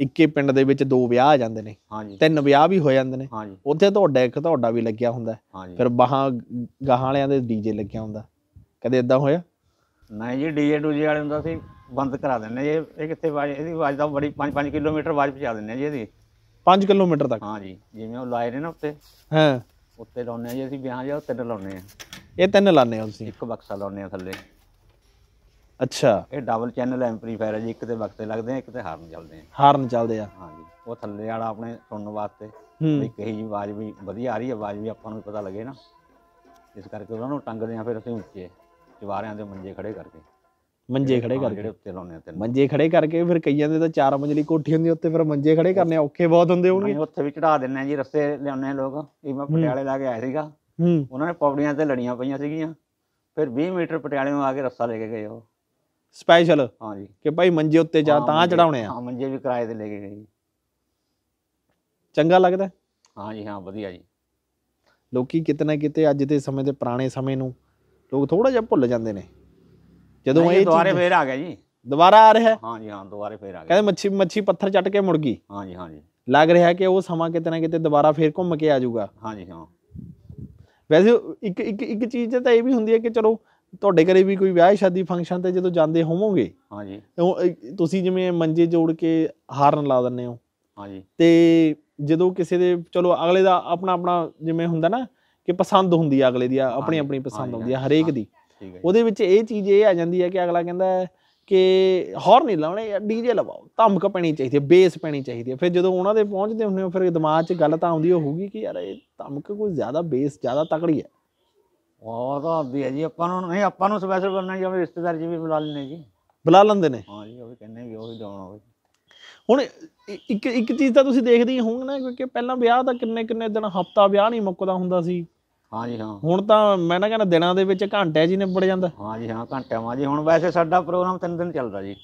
ਇੱਕੇ ਪਿੰਡ ਦੇ ਵਿੱਚ ਦੋ ਵਿਆਹ ਆ ਜਾਂਦੇ ਨੇ ਤਿੰਨ ਵਿਆਹ ਵੀ ਹੋ ਜਾਂਦੇ ਨੇ ਉੱਥੇ ਤੁਹਾਡਾ ਇੱਕ ਤੁਹਾਡਾ ਵੀ ਲੱਗਿਆ ਹੁੰਦਾ ਫਿਰ ਬਾਹਾਂ ਗਾਹਾਂ ਵਾਲਿਆਂ ਦੇ ਡੀਜੇ ਲੱਗਿਆ ਹੁੰਦਾ ਕਦੇ ਇਦਾਂ ਹੋਇਆ ਨਹੀਂ ਜੀ ਡੀਜੇ ਡੂਜੇ ਵਾਲੇ ਹੁੰਦਾ ਸੀ ਬੰਦ ਕਰਾ ਦਿੰਦੇ ਜੇ ਇਹ ਕਿੱਥੇ ਵਾਜ ਇਹਦੀ ਆਵਾਜ਼ ਤਾਂ ਬੜੀ 5-5 ਕਿਲੋਮੀਟਰ ਆਵਾਜ਼ ਪਹੁੰਚਾ ਦਿੰਨੇ ਜੀ ਇਹਦੀ 5 ਕਿਲੋਮੀਟਰ ਤੱਕ ਹਾਂ ਜੀ ਜਿਵੇਂ ਉਹ ਲਾਏ ਨੇ ਨਾ ਉੱਤੇ ਹਾਂ ਉੱਤੇ ਲਾਉਨੇ ਆ ਜੀ ਅਸੀਂ ਵਿਆਹ ਜਾਂ ਤਿੰਨ ਲਾਉਨੇ ਆ ਇਹ ਤਿੰਨ ਲਾਉਂਦੇ ਆ ਤੁਸੀਂ ਇੱਕ ਬਕਸਾ ਲਾਉਨੇ ਆ ਥੱਲੇ ਅੱਛਾ ਇਹ ਡਬਲ ਚੈਨਲ ਐਂਪਲੀਫਾਇਰ ਹੈ ਜੀ ਇੱਕ ਤੇ ਵਕਤੇ ਲੱਗਦੇ ਆ ਇੱਕ ਤੇ ਹਾਰਨ ਚੱਲਦੇ ਆ ਹਾਰਨ ਚੱਲਦੇ ਆ ਹਾਂਜੀ ਉਹ ਥੱਲੇ ਵਾਲਾ ਆਪਣੇ ਸੁਣਨ ਵਾਸਤੇ ਵੀ ਕਹੀ ਜੀ ਆਵਾਜ਼ ਵੀ ਵਧੀਆ ਆ ਰਹੀ ਹੈ ਆਵਾਜ਼ ਵੀ ਆਪਾਂ ਨੂੰ ਪਤਾ ਲੱਗੇ ਨਾ ਇਸ ਕਰਕੇ ਉਹਨਾਂ ਨੂੰ ਟੰਗਦੇ ਆ ਫਿਰ ਅਸੀਂ ਉੱਚੇ ਚਵਾਰਿਆਂ ਦੇ ਮੰਜੇ ਖੜੇ ਕਰਕੇ ਮੰਜੇ ਖੜੇ ਕਰਕੇ ਜਿਹੜੇ ਉੱਤੇ ਲਾਉਨੇ ਆ ਤਿੰਨ ਮੰਜੇ ਖੜੇ ਕਰਕੇ ਫਿਰ ਕਈਆਂ ਦੇ ਤਾਂ ਚਾਰ ਮੰਜ਼ਲੀ ਕੋਠੀ ਹੁੰਦੀ ਉੱਤੇ ਫਿਰ ਮੰਜੇ ਖੜੇ ਕਰਨੇ ਔਖੇ ਬਹੁਤ ਹੁੰਦੇ ਹੋਣਗੇ ਉੱਥੇ ਵੀ ਚੜਾ ਦਿੰਨੇ ਆ ਜੀ ਰਸਤੇ ਲਿਆਉਣੇ ਲੋਕ ਇਹ ਮੈਂ ਪਟਿਆਲੇ ਲਾ ਕੇ ਆਇਆ ਸੀਗਾ ਉਹਨਾਂ ਨੇ ਪੌੜੀਆਂ ਤੇ ਲੜੀਆਂ ਪਈਆਂ ਸੀਗੀਆਂ ਫਿਰ 20 ਮੀਟਰ ਪਟਿਆਲੇੋਂ ਆ ਕੇ ਰਸਤਾ ਲੈ ਕੇ ਗਏ ਉਹ ਸਪੈਸ਼ਲ ਹਾਂਜੀ ਕਿ ਭਾਈ ਮੰਜੇ ਉੱਤੇ ਜਾ ਤਾਂ ਚੜਾਉਣੇ ਆ ਹਾਂ ਮੰਜੇ ਵੀ ਕਿਰਾਏ ਤੇ ਲੈ ਕੇ ਗਏ ਚੰਗਾ ਲੱਗਦਾ ਹਾਂ ਜੀ ਹਾਂ ਵਧੀਆ ਜੀ ਲੋਕੀ ਕਿਤਨਾ ਕਿਤੇ ਅੱਜ ਦੇ ਸਮੇਂ ਦੇ ਪੁਰਾਣੇ ਸਮੇਂ ਨੂੰ ਲੋਕ ਥੋੜਾ ਜਿਹਾ ਭੁੱਲ ਜਾਂਦੇ ਨੇ ਜਦੋਂ ਇਹ ਦੁਬਾਰੇ ਫੇਰ ਆ ਗਿਆ ਜੀ ਦੁਬਾਰਾ ਆ ਰਿਹਾ ਹਾਂ ਜੀ ਹਾਂ ਦੁਬਾਰੇ ਫੇਰ ਆ ਗਿਆ ਕਹਿੰਦੇ ਮੱਛੀ ਮੱਛੀ ਪੱਥਰ ਚੱਟ ਕੇ ਮੁੜ ਗਈ ਹਾਂ ਜੀ ਲੱਗ ਰਿਹਾ ਕਿ ਉਹ ਸਮਾਂ ਕਿਤੇ ਨਾ ਕਿਤੇ ਦੁਬਾਰਾ ਫੇਰ ਘੁੰਮ ਕੇ ਆ ਜਾਊਗਾ ਹਾਂ ਜੀ ਹਾਂ ਵੈਸੇ ਇੱਕ ਇੱਕ ਇੱਕ ਚੀਜ਼ ਤਾਂ ਇਹ ਵੀ ਹੁੰਦੀ ਹੈ ਕਿ ਚਲੋ ਤੁਹਾਡੇ ਘਰੇ ਵੀ ਕੋਈ ਵਿਆਹ ਸ਼ਾਦੀ ਫੰਕਸ਼ਨ ਤੇ ਜਦੋਂ ਜਾਂਦੇ ਹੋਵੋਗੇ ਹਾਂਜੀ ਤੁਸੀਂ ਜਿਵੇਂ ਮੰਜੇ ਜੋੜ ਕੇ ਹਾਰਨ ਲਾ ਦਿੰਦੇ ਹੋ ਹਾਂਜੀ ਤੇ ਜਦੋਂ ਕਿਸੇ ਦੇ ਚਲੋ ਅਗਲੇ ਦਾ ਆਪਣਾ ਆਪਣਾ ਜਿਵੇਂ ਹੁੰਦਾ ਨਾ ਕਿ ਪਸੰਦ ਹੁੰਦੀ ਆ ਅਗਲੇ ਦੀ ਆਪਣੀ ਆਪਣੀ ਪਸੰਦ ਹੁੰਦੀ ਆ ਹਰੇਕ ਦੀ ਉਹਦੇ ਵਿੱਚ ਇਹ ਚੀਜ਼ ਇਹ ਆ ਜਾਂਦੀ ਆ ਕਿ ਅਗਲਾ ਕਹਿੰਦਾ ਕਿ ਹੌਰ ਨਹੀਂ ਲਾਉਣੇ ਡੀਜੇ ਲਵਾਓ ਧਮਕ ਪੈਣੀ ਚਾਹੀਦੀ ਹੈ ਬੇਸ ਪੈਣੀ ਚਾਹੀਦੀ ਹੈ ਫਿਰ ਜਦੋਂ ਉਹਨਾਂ ਦੇ ਪਹੁੰਚਦੇ ਹੁੰਦੇ ਹੋ ਫਿਰ ਦਿਮਾਗ 'ਚ ਗੱਲ ਤਾਂ ਆਉਂਦੀ ਹੋਊਗੀ ਕਿ ਯਾਰ ਇਹ ਧਮਕ ਕੋਈ ਜ਼ਿਆਦਾ ਬੇਸ ਜ਼ਿਆਦਾ ਤਕੜੀ ਹੈ ਉਹ ਤਾਂ ਆਉਂਦੀ ਹੈ ਜੀ ਆਪਾਂ ਨੂੰ ਨਹੀਂ ਆਪਾਂ ਨੂੰ ਸਪੈਸ਼ਲ ਕਰਨਾ ਜਿਵੇਂ ਰਿਸ਼ਤੇਦਾਰ ਜੀ ਵੀ ਬੁਲਾ ਲੈਣੇ ਜੀ ਬੁਲਾ ਲੈਂਦੇ ਨੇ ਹਾਂ ਜੀ ਉਹ ਵੀ ਕਹਿੰਦੇ ਵੀ ਉਹ ਹੀ ਜਾਣਾ ਹੋਵੇ ਹੁਣ ਇੱਕ ਇੱਕ ਚੀਜ਼ ਤਾਂ ਤੁਸੀਂ ਦੇਖਦੇ ਹੀ ਹੋਵੋਗੇ ਨਾ ਕਿਉਂਕਿ ਪਹਿਲਾਂ ਵਿਆਹ ਦਾ ਕਿੰਨੇ ਕਿੰਨੇ ਦਿਨ ਹਫਤਾ ਵਿਆਹ ਨਹੀਂ ਮੁੱਕਦਾ ਹੁੰਦਾ ਸੀ ਹਾਂ ਜੀ ਹਾਂ ਹੁਣ ਤਾਂ ਮੈਂ ਨਾ ਕਹਿੰਦਾ ਦਿਨਾਂ ਦੇ ਵਿੱਚ ਘੰਟੇ ਜੀ ਨਿਬੜ ਜਾਂਦਾ ਹਾਂ ਜੀ ਹਾਂ ਘੰਟਿਆਂ ਮਾ ਜੀ ਹੁਣ ਵੈਸੇ ਸਾਡਾ ਪ੍ਰੋਗਰਾਮ 3 ਦਿਨ ਚੱਲਦਾ ਜੀ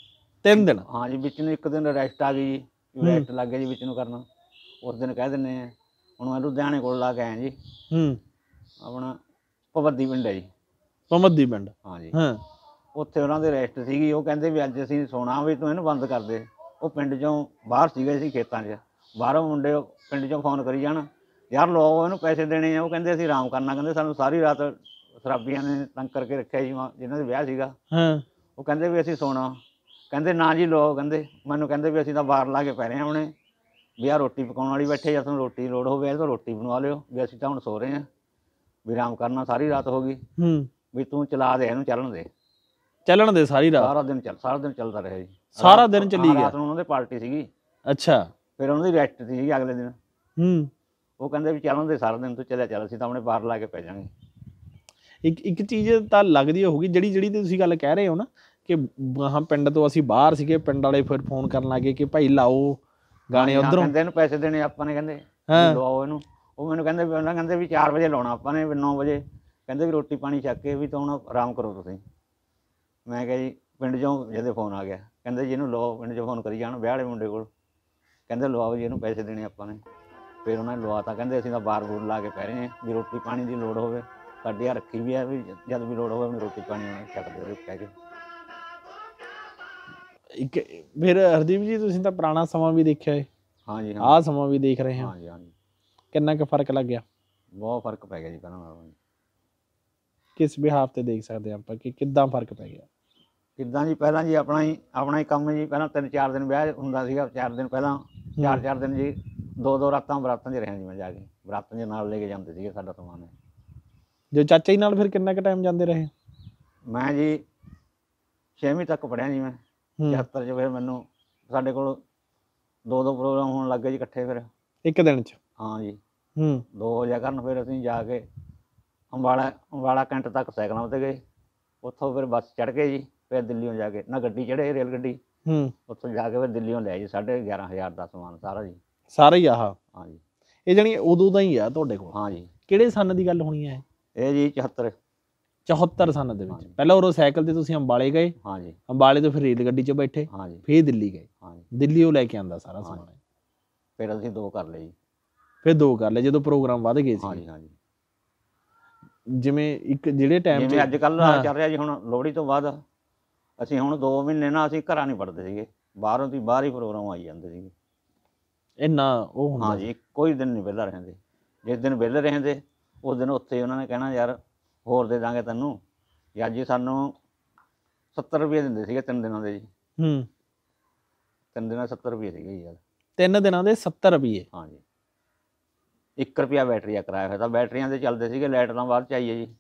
3 ਦਿਨ ਹਾਂ ਜੀ ਵਿੱਚ ਨੂੰ ਇੱਕ ਦਿਨ ਰੈਸਟ ਆ ਗਈ ਜੀ ਰੈਸਟ ਲੱਗ ਗਿਆ ਜੀ ਵਿੱਚ ਨੂੰ ਕਰਨਾ ਉਸ ਦਿਨ ਕਹਿ ਦਿੰਨੇ ਆ ਹੁਣ ਮੈਂ ਲੁਧਿਆਣੇ ਕੋਲ ਲਾ ਕੇ ਆਇਆ ਜੀ ਹੂੰ ਆਪਣਾ ਪਵੱਦੀ ਪਿੰਡ ਹੈ ਜੀ ਪਮੱਦੀ ਪਿੰਡ ਹਾਂ ਜੀ ਹਾਂ ਉੱਥੇ ਉਹਨਾਂ ਦੇ ਰੈਸਟ ਸੀਗੀ ਉਹ ਕਹਿੰਦੇ ਵੀ ਅੱਜ ਅਸੀਂ ਸੋਣਾ ਵੀ ਤੂੰ ਇਹਨੂੰ ਬੰਦ ਕਰ ਦੇ ਉਹ ਪਿੰਡ ਚੋਂ ਬਾਹਰ ਸੀਗੇ ਸੀ ਖੇਤਾਂ 'ਚ ਬਾਹਰੋਂ ਮੁੰਡੇ ਪਿੰਡ ਚੋਂ ਫੋਨ ਕਰੀ ਜਾਣ ਯਾਰ ਲੋਗ ਇਹਨੂੰ ਪੈਸੇ ਦੇਣੇ ਆ ਉਹ ਕਹਿੰਦੇ ਅਸੀਂ ਆਰਾਮ ਕਰਨਾ ਕਹਿੰਦੇ ਸਾਨੂੰ ਸਾਰੀ ਰਾਤ ਸ਼ਰਾਬੀਆਂ ਨੇ ਤੰਗ ਕਰਕੇ ਰੱਖਿਆ ਜੀ ਜਿਹਨਾਂ ਦੇ ਵਿਆਹ ਸੀਗਾ ਹਾਂ ਉਹ ਕਹਿੰਦੇ ਵੀ ਅਸੀਂ ਸੋਣਾ ਕਹਿੰਦੇ ਨਾ ਜੀ ਲੋਗ ਕਹਿੰਦੇ ਮੈਨੂੰ ਕਹਿੰਦੇ ਵੀ ਅਸੀਂ ਤਾਂ ਬਾਹਰ ਲਾ ਕੇ ਪੈ ਰਹੇ ਹਾਂ ਹੁਣੇ ਵੀ ਆ ਰੋਟੀ ਪਕਾਉਣ ਵਾਲੀ ਬੈਠੇ ਜਾਂ ਤੁਹਾਨੂੰ ਰੋਟੀ ਲੋੜ ਹੋਵੇ ਤਾਂ ਰੋਟੀ ਬਣਵਾ ਲਿਓ ਵੀ ਅਸੀਂ ਤਾਂ ਹੁਣ ਸੋ ਰਹੇ ਹਾਂ ਵਿਰਾਮ ਕਰਨਾ ਸਾਰੀ ਰਾਤ ਹੋ ਗਈ ਹੂੰ ਵੀ ਤੂੰ ਚਲਾ ਦੇ ਇਹਨੂੰ ਚੱਲਣ ਦੇ ਚੱਲਣ ਦੇ ਸਾਰੀ ਰਾਤ ਸਾਰਾ ਦਿਨ ਚੱਲ ਸਾਰਾ ਦਿਨ ਚੱਲਦਾ ਰਿਹਾ ਜੀ ਸਾਰਾ ਦਿਨ ਚੱਲੀ ਗਿਆ ਰਾਤ ਨੂੰ ਉਹਨਾਂ ਦੇ ਪਾਰਟੀ ਸੀਗੀ ਅੱਛਾ ਫਿਰ ਉਹਨਾਂ ਦੀ ਰੈਸਟ ਸੀ ਅਗਲੇ ਦਿਨ ਹੂੰ ਉਹ ਕਹਿੰਦੇ ਵੀ ਚੱਲਣ ਦੇ ਸਾਰਾ ਦਿਨ ਤੂੰ ਚੱਲਿਆ ਚੱਲ ਅਸੀਂ ਤਾਂ ਆਪਣੇ ਬਾਹਰ ਲਾ ਕੇ ਪੈ ਜਾਾਂਗੇ ਇੱਕ ਇੱਕ ਚੀਜ਼ ਤਾਂ ਲੱਗਦੀ ਹੋਊਗੀ ਜਿਹੜੀ ਜਿਹੜੀ ਤੇ ਤੁਸੀਂ ਗੱਲ ਕਹਿ ਰਹੇ ਹੋ ਨਾ ਕਿ ਹਾਂ ਪਿੰਡ ਤੋਂ ਅਸੀਂ ਬਾਹਰ ਸੀਗੇ ਪਿੰਡ ਵਾਲੇ ਫਿਰ ਫੋਨ ਕਰਨ ਲੱਗੇ ਕਿ ਭਾਈ ਲਾਓ ਗਾਣੇ ਉਧਰੋਂ ਕਹਿੰਦੇ ਨੂੰ ਪੈਸੇ ਦੇਣੇ ਆਪਾਂ ਨੇ ਕਹਿੰਦੇ ਲਾਓ ਇਹਨੂੰ ਉਹ ਮੈਨੂੰ ਕਹਿੰਦੇ ਵੀ ਉਹਨਾਂ ਕਹਿੰਦੇ ਵੀ 4 ਵਜੇ ਲਾਉਣਾ ਆਪਾਂ ਨੇ ਵੀ 9 ਵਜੇ ਕਹਿੰਦੇ ਵੀ ਰੋਟੀ ਪਾਣੀ ਛੱਕ ਕੇ ਵੀ ਤਾਂ ਹੁਣ ਆਰਾਮ ਕਰੋ ਤੁਸੀਂ ਮੈਂ ਕਿਹਾ ਜੀ ਪਿੰਡ ਚੋਂ ਜਦੇ ਫੋਨ ਆ ਗਿਆ ਕਹਿੰਦੇ ਜੀ ਇਹਨੂੰ ਲਓ ਪਿੰਡ ਚੋਂ ਫੋਨ ਕਰੀ ਜਾਣ ਵਿਆਹ ਵਾਲੇ ਮੁੰਡੇ ਕੋਲ ਕਹਿੰਦੇ ਲਵਾਓ ਜੀ ਇਹਨੂੰ ਪੈਸੇ ਦੇਣੇ ਆਪਾਂ ਨੇ ਫਿਰ ਉਹਨਾਂ ਨੇ ਲਵਾਤਾ ਕਹਿੰਦੇ ਅਸੀਂ ਤਾਂ ਬਾਰ ਬੂਰ ਲਾ ਕੇ ਪੈ ਰਹੇ ਹਾਂ ਵੀ ਰੋਟੀ ਪਾਣੀ ਦੀ ਲੋੜ ਹੋਵੇ ਕੱਢਿਆ ਰੱਖੀ ਵੀ ਆ ਵੀ ਜਦ ਵੀ ਲੋੜ ਹੋਵੇ ਉਹਨੂੰ ਰੋਟੀ ਪਾਣੀ ਉਹਨੇ ਛੱਕ ਦੇ ਦਿਓ ਕਹਿ ਕੇ ਇੱਕ ਫਿਰ ਹਰਦੀਪ ਜੀ ਤੁਸੀਂ ਤਾਂ ਪੁਰਾਣਾ ਸਮਾਂ ਵੀ ਦੇਖਿਆ ਹੈ ਹਾਂਜੀ ਹਾਂ ਆਹ ਸਮਾਂ ਵੀ ਦੇਖ ਰਹੇ ਹਾਂ ਹਾਂਜੀ ਹਾਂਜੀ ਕਿੰਨਾ ਕੁ ਫਰਕ ਲੱਗ ਗਿਆ ਬਹੁਤ ਫਰਕ ਪੈ ਗਿਆ ਜੀ ਪਹਿਲਾਂ ਨਾਲੋਂ ਜੀ। ਕਿਸ ਬਿਹਾਫ ਤੇ ਦੇਖ ਸਕਦੇ ਆਪਾਂ ਕਿ ਕਿੱਦਾਂ ਫਰਕ ਪੈ ਗਿਆ ਕਿੱਦਾਂ ਜੀ ਪਹਿਲਾਂ ਜੀ ਆਪਣਾ ਹੀ ਆਪਣਾ ਹੀ ਕੰਮ ਜੀ ਪਹਿਲਾਂ ਤਿੰਨ ਚਾਰ ਦਿਨ ਵਿਆਹ ਹੁੰਦਾ ਸੀਗਾ ਚਾਰ ਦਿਨ ਪਹਿਲਾਂ ਚਾਰ ਚਾਰ ਦਿਨ ਜੀ ਦੋ ਦੋ ਰਾਤਾਂ ਬਰਾਤਾਂ ਦੇ ਰਹਿਆਂ ਜੀ ਮੈਂ ਜਾ ਕੇ ਬਰਾਤਾਂ ਦੇ ਨਾਲ ਲੈ ਕੇ ਜਾਂਦੇ ਸੀਗੇ ਸਾਡਾ ਤਮਾਨ ਜੋ ਚਾਚਾ ਜੀ ਨਾਲ ਫਿਰ ਕਿੰਨਾ ਕੁ ਟਾਈਮ ਜਾਂਦੇ ਰਹੇ ਮੈਂ ਜੀ 6ਵੀਂ ਤੱਕ ਪੜਿਆ ਜੀ ਮੈਂ 76 ਚ ਫਿਰ ਮੈਨੂੰ ਸਾਡੇ ਕੋਲ ਦੋ ਦੋ ਪ੍ਰੋਗਰਾਮ ਹੋਣ ਲੱਗ ਗਏ ਜੀ ਇਕੱਠੇ ਫਿਰ ਇੱਕ ਦਿਨ ਚ ਹਾਂ ਜੀ ਹੂੰ ਦੋ ਹੋ ਜਾ ਕਰਨ ਫਿਰ ਅਸੀਂ ਜਾ ਕੇ ਅੰਬਾਲਾ ਅੰਬਾਲਾ ਕੈਂਟ ਤੱਕ ਸਾਈਕਲਾਂ ਉੱਤੇ ਗਏ ਉੱਥੋਂ ਫਿਰ ਬੱਸ ਚੜ ਕੇ ਜੀ ਫਿਰ ਦਿੱਲੀੋਂ ਜਾ ਕੇ ਨਾ ਗੱਡੀ ਚੜੇ ਰੇਲ ਗੱਡੀ ਹੂੰ ਉੱਥੋਂ ਜਾ ਕੇ ਫਿਰ ਦਿੱਲੀੋਂ ਲੈ ਜੀ 11500 ਦਾ ਸਮਾਨ ਸਾਰਾ ਜੀ ਸਾਰਾ ਹੀ ਆਹ ਹਾਂ ਜੀ ਇਹ ਜਣੀ ਉਦੋਂ ਦਾ ਹੀ ਆ ਤੁਹਾਡੇ ਕੋਲ ਹਾਂ ਜੀ ਕਿਹੜੇ ਸਨ ਦੀ ਗੱਲ ਹੋਣੀ ਹੈ ਇਹ ਜੀ 74 74 ਸਨ ਦੇ ਵਿੱਚ ਪਹਿਲਾਂ ਉਹ ਸਾਈਕਲ ਤੇ ਤੁਸੀਂ ਅੰਬਾਲੇ ਗਏ ਹਾਂਜੀ ਅੰਬਾਲੇ ਤੋਂ ਫਿਰ ਰੇਲ ਗੱਡੀ 'ਚ ਬੈਠੇ ਹਾਂਜੀ ਫਿਰ ਦਿੱਲੀ ਗਏ ਹਾਂਜੀ ਦਿੱਲੀੋਂ ਲੈ ਕੇ ਆਂਦਾ ਸਾਰਾ ਸਮਾਨ ਫਿਰ ਅਸੀਂ ਦੋ ਕਰ ਲਏ ਜੀ ਫਿਰ ਦੋ ਕਰ ਲਿਆ ਜਦੋਂ ਪ੍ਰੋਗਰਾਮ ਵੱਧ ਗਏ ਸੀ ਹਾਂਜੀ ਹਾਂਜੀ ਜਿਵੇਂ ਇੱਕ ਜਿਹੜੇ ਟਾਈਮ ਤੇ ਅੱਜ ਕੱਲ ਚੱਲ ਰਿਹਾ ਜੀ ਹੁਣ ਲੋਹੜੀ ਤੋਂ ਬਾਅਦ ਅਸੀਂ ਹੁਣ 2 ਮਹੀਨੇ ਨਾ ਅਸੀਂ ਘਰਾਂ ਨਹੀਂ ਵੜਦੇ ਸੀਗੇ ਬਾਹਰੋਂ ਦੀ ਬਾਹਰ ਹੀ ਪ੍ਰੋਗਰਾਮ ਆਈ ਜਾਂਦੇ ਸੀਗੇ ਇੰਨਾ ਉਹ ਹੁੰਦਾ ਹਾਂਜੀ ਕੋਈ ਦਿਨ ਨਹੀਂ ਵਿਹਲਾ ਰਹਿੰਦੇ ਜਿਸ ਦਿਨ ਵਿਹਲੇ ਰਹਿੰਦੇ ਉਸ ਦਿਨ ਉੱਥੇ ਉਹਨਾਂ ਨੇ ਕਹਿਣਾ ਯਾਰ ਹੋਰ ਦੇ ਦਾਂਗੇ ਤੈਨੂੰ ਜਾਂ ਜੀ ਸਾਨੂੰ 70 ਰੁਪਏ ਦਿੰਦੇ ਸੀਗੇ ਤਿੰਨ ਦਿਨਾਂ ਦੇ ਜੀ ਹੂੰ ਤਿੰਨ ਦਿਨਾਂ 70 ਰੁਪਏ ਸੀਗੇ ਯਾਰ ਤਿੰਨ ਦਿਨਾਂ ਦੇ 70 ਰੁਪਏ ਹਾਂਜੀ 1 ਰੁਪਿਆ ਬੈਟਰੀ ਦਾ ਕਰਾਇਆ ਹੋਇਆ ਤਾਂ ਬੈਟਰੀਆਂ ਦੇ ਚੱਲਦੇ ਸੀਗੇ ਲਾਈਟ ਨਾਲ ਬਾਅਦ ਚ ਆਈ ਹੈ ਜੀ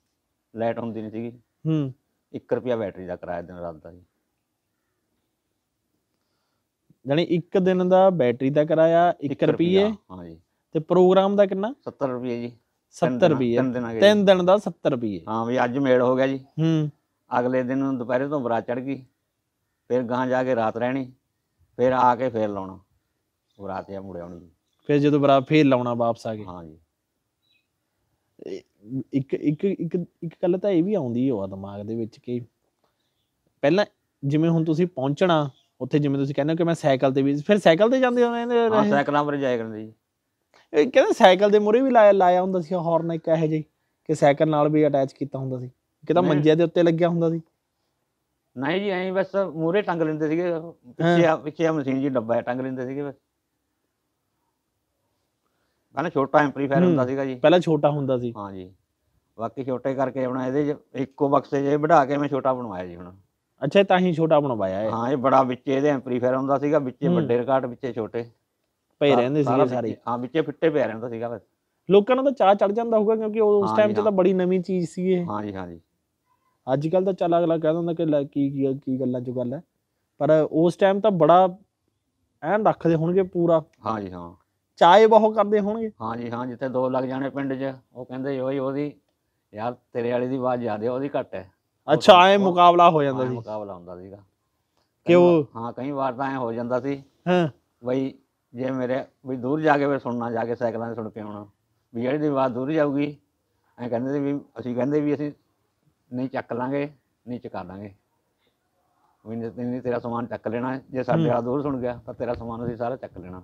ਲਾਈਟ ਹੁੰਦੀ ਨਹੀਂ ਸੀਗੀ ਹੂੰ 1 ਰੁਪਿਆ ਬੈਟਰੀ ਦਾ ਕਰਾਇਆ ਦਿਨ ਰਾਤ ਦਾ ਜੀ ਯਾਨੀ 1 ਦਿਨ ਦਾ ਬੈਟਰੀ ਦਾ ਕਰਾਇਆ 1 ਰੁਪਏ ਹਾਂ ਜੀ ਤੇ ਪ੍ਰੋਗਰਾਮ ਦਾ ਕਿੰਨਾ 70 ਰੁਪਏ ਜੀ 70 ਰੁਪਏ 3 ਦਿਨ ਦਾ 70 ਰੁਪਏ ਹਾਂ ਵੀ ਅੱਜ ਮੇਲ ਹੋ ਗਿਆ ਜੀ ਹੂੰ ਅਗਲੇ ਦਿਨ ਦੁਪਹਿਰੇ ਤੋਂ ਬਰਾ ਚੜ ਗਈ ਫਿਰ ਗਾਂ ਜਾ ਕੇ ਰਾਤ ਰਹਿਣੀ ਫਿਰ ਆ ਕੇ ਫਿਰ ਲਾਉਣਾ ਉਹ ਰਾਤ ਜਾਂ ਮੁੜਿਆ ਜੀ ਫਿਰ ਜਦੋਂ ਬਰਾ ਫੇਰ ਲਾਉਣਾ ਵਾਪਸ ਆ ਕੇ ਹਾਂਜੀ ਇੱਕ ਇੱਕ ਇੱਕ ਇੱਕ ਗੱਲ ਤਾਂ ਇਹ ਵੀ ਆਉਂਦੀ ਹੈ ਉਹ ਦਿਮਾਗ ਦੇ ਵਿੱਚ ਕਿ ਪਹਿਲਾਂ ਜਿਵੇਂ ਹੁਣ ਤੁਸੀਂ ਪਹੁੰਚਣਾ ਉੱਥੇ ਜਿਵੇਂ ਤੁਸੀਂ ਕਹਿੰਦੇ ਹੋ ਕਿ ਮੈਂ ਸਾਈਕਲ ਤੇ ਵੀ ਫਿਰ ਸਾਈਕਲ ਤੇ ਜਾਂਦੇ ਹੋ ਨੇ ਹਾਂ ਸਾਈਕਲਾਂ ਪਰ ਜਾਇਆ ਕਰਦੇ ਜੀ ਇਹ ਕਹਿੰਦੇ ਸਾਈਕਲ ਦੇ ਮੂਰੇ ਵੀ ਲਾਇਆ ਲਾਇਆ ਹੁੰਦਾ ਸੀ ਹਾਰਨ ਇੱਕ ਇਹੋ ਜਿਹੀ ਕਿ ਸਾਈਕਲ ਨਾਲ ਵੀ ਅਟੈਚ ਕੀਤਾ ਹੁੰਦਾ ਸੀ ਕਿਤਾ ਮੰਜੇ ਦੇ ਉੱਤੇ ਲੱਗਿਆ ਹੁੰਦਾ ਸੀ ਨਹੀਂ ਜੀ ਐਂ ਬਸ ਮੂਰੇ ਟੰਗ ਲੈਂਦੇ ਸੀਗੇ ਪਿੱਛੇ ਪਿੱਛੇ ਮਸ਼ੀਨ ਜੀ ਡੱਬਾ ਟੰਗ ਲੈਂਦੇ ਸੀਗੇ ਬਸ ਪਹਿਲਾਂ ਛੋਟਾ ਐਂਪਲੀਫਾਇਰ ਹੁੰਦਾ ਸੀਗਾ ਜੀ ਪਹਿਲਾਂ ਛੋਟਾ ਹੁੰਦਾ ਸੀ ਹਾਂ ਜੀ ਬਾਕੀ ਛੋਟੇ ਕਰਕੇ ਹੁਣ ਇਹਦੇ 'ਚ ਇੱਕੋ ਬਕਸੇ ਜੇ ਵਧਾ ਕੇ ਮੈਂ ਛੋਟਾ ਬਣਵਾਇਆ ਜੀ ਹੁਣ ਅੱਛਾ ਤਾਂ ਹੀ ਛੋਟਾ ਬਣਵਾਇਆ ਹੈ ਹਾਂ ਇਹ ਬੜਾ ਵਿੱਚ ਇਹਦੇ ਐਂਪਲੀਫਾਇਰ ਹੁੰਦਾ ਸੀਗਾ ਵਿੱਚੇ ਵੱਡੇ ਰਿਕਾਰਡ ਵਿੱਚੇ ਛੋਟੇ ਪਏ ਰਹਿੰਦੇ ਸੀਗੇ ਸਾਰੇ ਹਾਂ ਵਿੱਚੇ ਫਿੱਟੇ ਪਏ ਰਹਿੰਦਾ ਸੀਗਾ ਬਸ ਲੋਕਾਂ ਨੂੰ ਤਾਂ ਚਾਹ ਚੜ ਜਾਂਦਾ ਹੋਊਗਾ ਕਿਉਂਕਿ ਉਸ ਟਾਈਮ 'ਚ ਤਾਂ ਬੜੀ ਨਵੀਂ ਚੀਜ਼ ਸੀ ਇਹ ਹਾਂ ਜੀ ਹਾਂ ਜੀ ਅੱਜ ਕੱਲ ਤਾਂ ਚੱਲ ਅਗਲਾ ਕਹਿ ਦਿੰਦਾ ਕਿ ਲੈ ਕੀ ਕੀ ਕੀ ਗੱਲਾਂ ਚ ਗੱਲ ਹੈ ਪਰ ਉਸ ਟਾਈਮ ਤਾਂ ਬੜਾ ਐਨ ਰੱਖਦੇ ਹੋਣਗੇ ਪੂਰਾ ਹਾਂ ਜੀ ਹਾਂ ਚਾਏ ਬਹੁਤ ਕਰਦੇ ਹੋਣਗੇ ਹਾਂਜੀ ਹਾਂ ਜਿੱਥੇ ਦੋ ਲੱਗ ਜਾਣੇ ਪਿੰਡ 'ਚ ਉਹ ਕਹਿੰਦੇ ਓਏ ਉਹਦੀ ਯਾਰ ਤੇਰੇ ਵਾਲੀ ਦੀ ਆਵਾਜ਼ ਜ਼ਿਆਦੇ ਉਹਦੀ ਘੱਟ ਹੈ ਅੱਛਾ ਐ ਮੁਕਾਬਲਾ ਹੋ ਜਾਂਦਾ ਸੀ ਮੁਕਾਬਲਾ ਹੁੰਦਾ ਸੀਗਾ ਕਿ ਉਹ ਹਾਂ ਕਈ ਵਾਰ ਤਾਂ ਐ ਹੋ ਜਾਂਦਾ ਸੀ ਹਾਂ ਬਈ ਜੇ ਮੇਰੇ ਵੀ ਦੂਰ ਜਾ ਕੇ ਫਿਰ ਸੁਣਨਾ ਜਾ ਕੇ ਸਾਈਕਲਾਂ ਤੇ ਸੁਣ ਕੇ ਆਉਣਾ ਵੀ ਜਿਹੜੀ ਦੀ ਆਵਾਜ਼ ਦੂਰ ਜਾਊਗੀ ਐ ਕਹਿੰਦੇ ਸੀ ਵੀ ਅਸੀਂ ਕਹਿੰਦੇ ਵੀ ਅਸੀਂ ਨਹੀਂ ਚੱਕ ਲਾਂਗੇ ਨਹੀਂ ਚੁਕਾ ਲਾਂਗੇ ਵੀ ਨਹੀਂ ਤੇਰਾ ਸਮਾਨ ਚੱਕ ਲੈਣਾ ਜੇ ਸਾਡੇ ਆ ਦੂਰ ਸੁਣ ਗਿਆ ਤਾਂ ਤੇਰਾ ਸਮਾਨ ਅਸੀਂ ਸਾਰਾ ਚੱਕ ਲੈਣਾ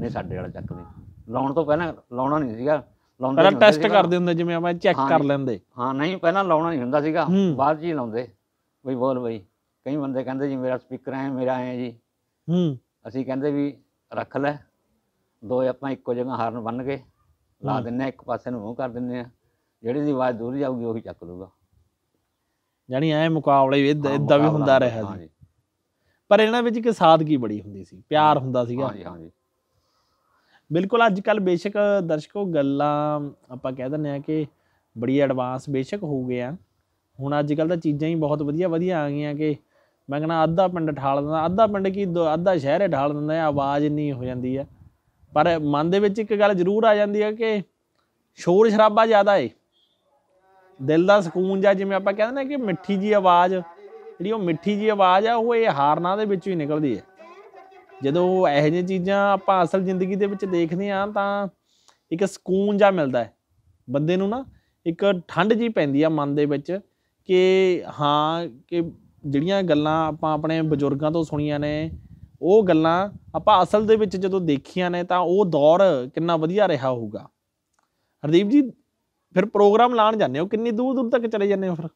ਨੇ ਸਾਡੇ ਵਾਲਾ ਚੱਕਦੇ ਲਾਉਣ ਤੋਂ ਪਹਿਲਾਂ ਲਾਉਣਾ ਨਹੀਂ ਸੀਗਾ ਲਾਉਂਦੇ ਪਹਿਲਾਂ ਟੈਸਟ ਕਰਦੇ ਹੁੰਦੇ ਜਿਵੇਂ ਆਪਾਂ ਚੈੱਕ ਕਰ ਲੈਂਦੇ ਹਾਂ ਨਹੀਂ ਪਹਿਲਾਂ ਲਾਉਣਾ ਨਹੀਂ ਹੁੰਦਾ ਸੀਗਾ ਬਾਅਦ ਜੀ ਲਾਉਂਦੇ ਬਈ ਬੋਲ ਬਈ ਕਈ ਬੰਦੇ ਕਹਿੰਦੇ ਜੀ ਮੇਰਾ ਸਪੀਕਰ ਹੈ ਮੇਰਾ ਹੈ ਜੀ ਹੂੰ ਅਸੀਂ ਕਹਿੰਦੇ ਵੀ ਰੱਖ ਲੈ ਦੋ ਆਪਾਂ ਇੱਕੋ ਜਗ੍ਹਾ ਹਾਰਨ ਬੰਨ ਕੇ ਲਾ ਦਿੰਨੇ ਇੱਕ ਪਾਸੇ ਨੂੰ ਮੂੰਹ ਕਰ ਦਿੰਨੇ ਆ ਜਿਹੜੀ ਦੀ ਆਵਾਜ਼ ਦੂਰ ਜਾਊਗੀ ਉਹੀ ਚੱਕ ਲੂਗਾ ਯਾਨੀ ਐ ਮੁਕਾਬਲੇ ਇਦਾਂ ਵੀ ਹੁੰਦਾ ਰਿਹਾ ਜੀ ਪਰ ਇਹਨਾਂ ਵਿੱਚ ਕਿ ਸਾਦਗੀ ਬੜੀ ਹੁੰਦੀ ਸੀ ਪਿਆਰ ਹੁੰਦਾ ਸੀਗਾ ਹਾਂਜੀ ਹਾਂਜੀ ਬਿਲਕੁਲ ਅੱਜ ਕੱਲ ਬੇਸ਼ੱਕ ਦਰਸ਼ਕੋ ਗੱਲਾਂ ਆਪਾਂ ਕਹਿ ਦਿੰਨੇ ਆ ਕਿ ਬੜੀ ਐਡਵਾਂਸ ਬੇਸ਼ੱਕ ਹੋ ਗਏ ਆ ਹੁਣ ਅੱਜ ਕੱਲ ਤਾਂ ਚੀਜ਼ਾਂ ਹੀ ਬਹੁਤ ਵਧੀਆ ਵਧੀਆ ਆ ਗਈਆਂ ਕਿ ਮੈਂ ਕਹਿੰਦਾ ਅੱਧਾ ਪਿੰਡ ਠਾਲ ਦਿੰਦਾ ਅੱਧਾ ਪਿੰਡ ਕੀ ਅੱਧਾ ਸ਼ਹਿਰ ਠਾਲ ਦਿੰਦਾ ਆ ਆਵਾਜ਼ ਨਹੀਂ ਹੋ ਜਾਂਦੀ ਆ ਪਰ ਮਨ ਦੇ ਵਿੱਚ ਇੱਕ ਗੱਲ ਜ਼ਰੂਰ ਆ ਜਾਂਦੀ ਆ ਕਿ ਸ਼ੋਰ ਸ਼ਰਾਬਾ ਜ਼ਿਆਦਾ ਏ ਦਿਲ ਦਾ ਸਕੂਨ ਜਾਂ ਜਿਵੇਂ ਆਪਾਂ ਕਹਿੰਦੇ ਨੇ ਕਿ ਮਿੱਠੀ ਜੀ ਆਵਾਜ਼ ਜਿਹੜੀ ਉਹ ਮਿੱਠੀ ਜੀ ਆਵਾਜ਼ ਆ ਉਹ ਇਹ ਹਾਰਨਾ ਦੇ ਵਿੱਚੋਂ ਹੀ ਨਿਕਲਦੀ ਏ ਜਦੋਂ ਇਹੋ ਜਿਹੀਆਂ ਚੀਜ਼ਾਂ ਆਪਾਂ ਅਸਲ ਜ਼ਿੰਦਗੀ ਦੇ ਵਿੱਚ ਦੇਖਦੇ ਆ ਤਾਂ ਇੱਕ ਸਕੂਨ ਜਾਂ ਮਿਲਦਾ ਹੈ ਬੰਦੇ ਨੂੰ ਨਾ ਇੱਕ ਠੰਡ ਜੀ ਪੈਂਦੀ ਆ ਮਨ ਦੇ ਵਿੱਚ ਕਿ ਹਾਂ ਕਿ ਜਿਹੜੀਆਂ ਗੱਲਾਂ ਆਪਾਂ ਆਪਣੇ ਬਜ਼ੁਰਗਾਂ ਤੋਂ ਸੁਣੀਆਂ ਨੇ ਉਹ ਗੱਲਾਂ ਆਪਾਂ ਅਸਲ ਦੇ ਵਿੱਚ ਜਦੋਂ ਦੇਖੀਆਂ ਨੇ ਤਾਂ ਉਹ ਦੌਰ ਕਿੰਨਾ ਵਧੀਆ ਰਿਹਾ ਹੋਊਗਾ ਹਰਦੀਪ ਜੀ ਫਿਰ ਪ੍ਰੋਗਰਾਮ ਲਾਣ ਜਾਂਦੇ ਹੋ ਕਿੰਨੀ ਦੂਰ ਦੂਰ ਤੱਕ ਚਲੇ ਜਾਂਦੇ ਹੋ ਫਿਰ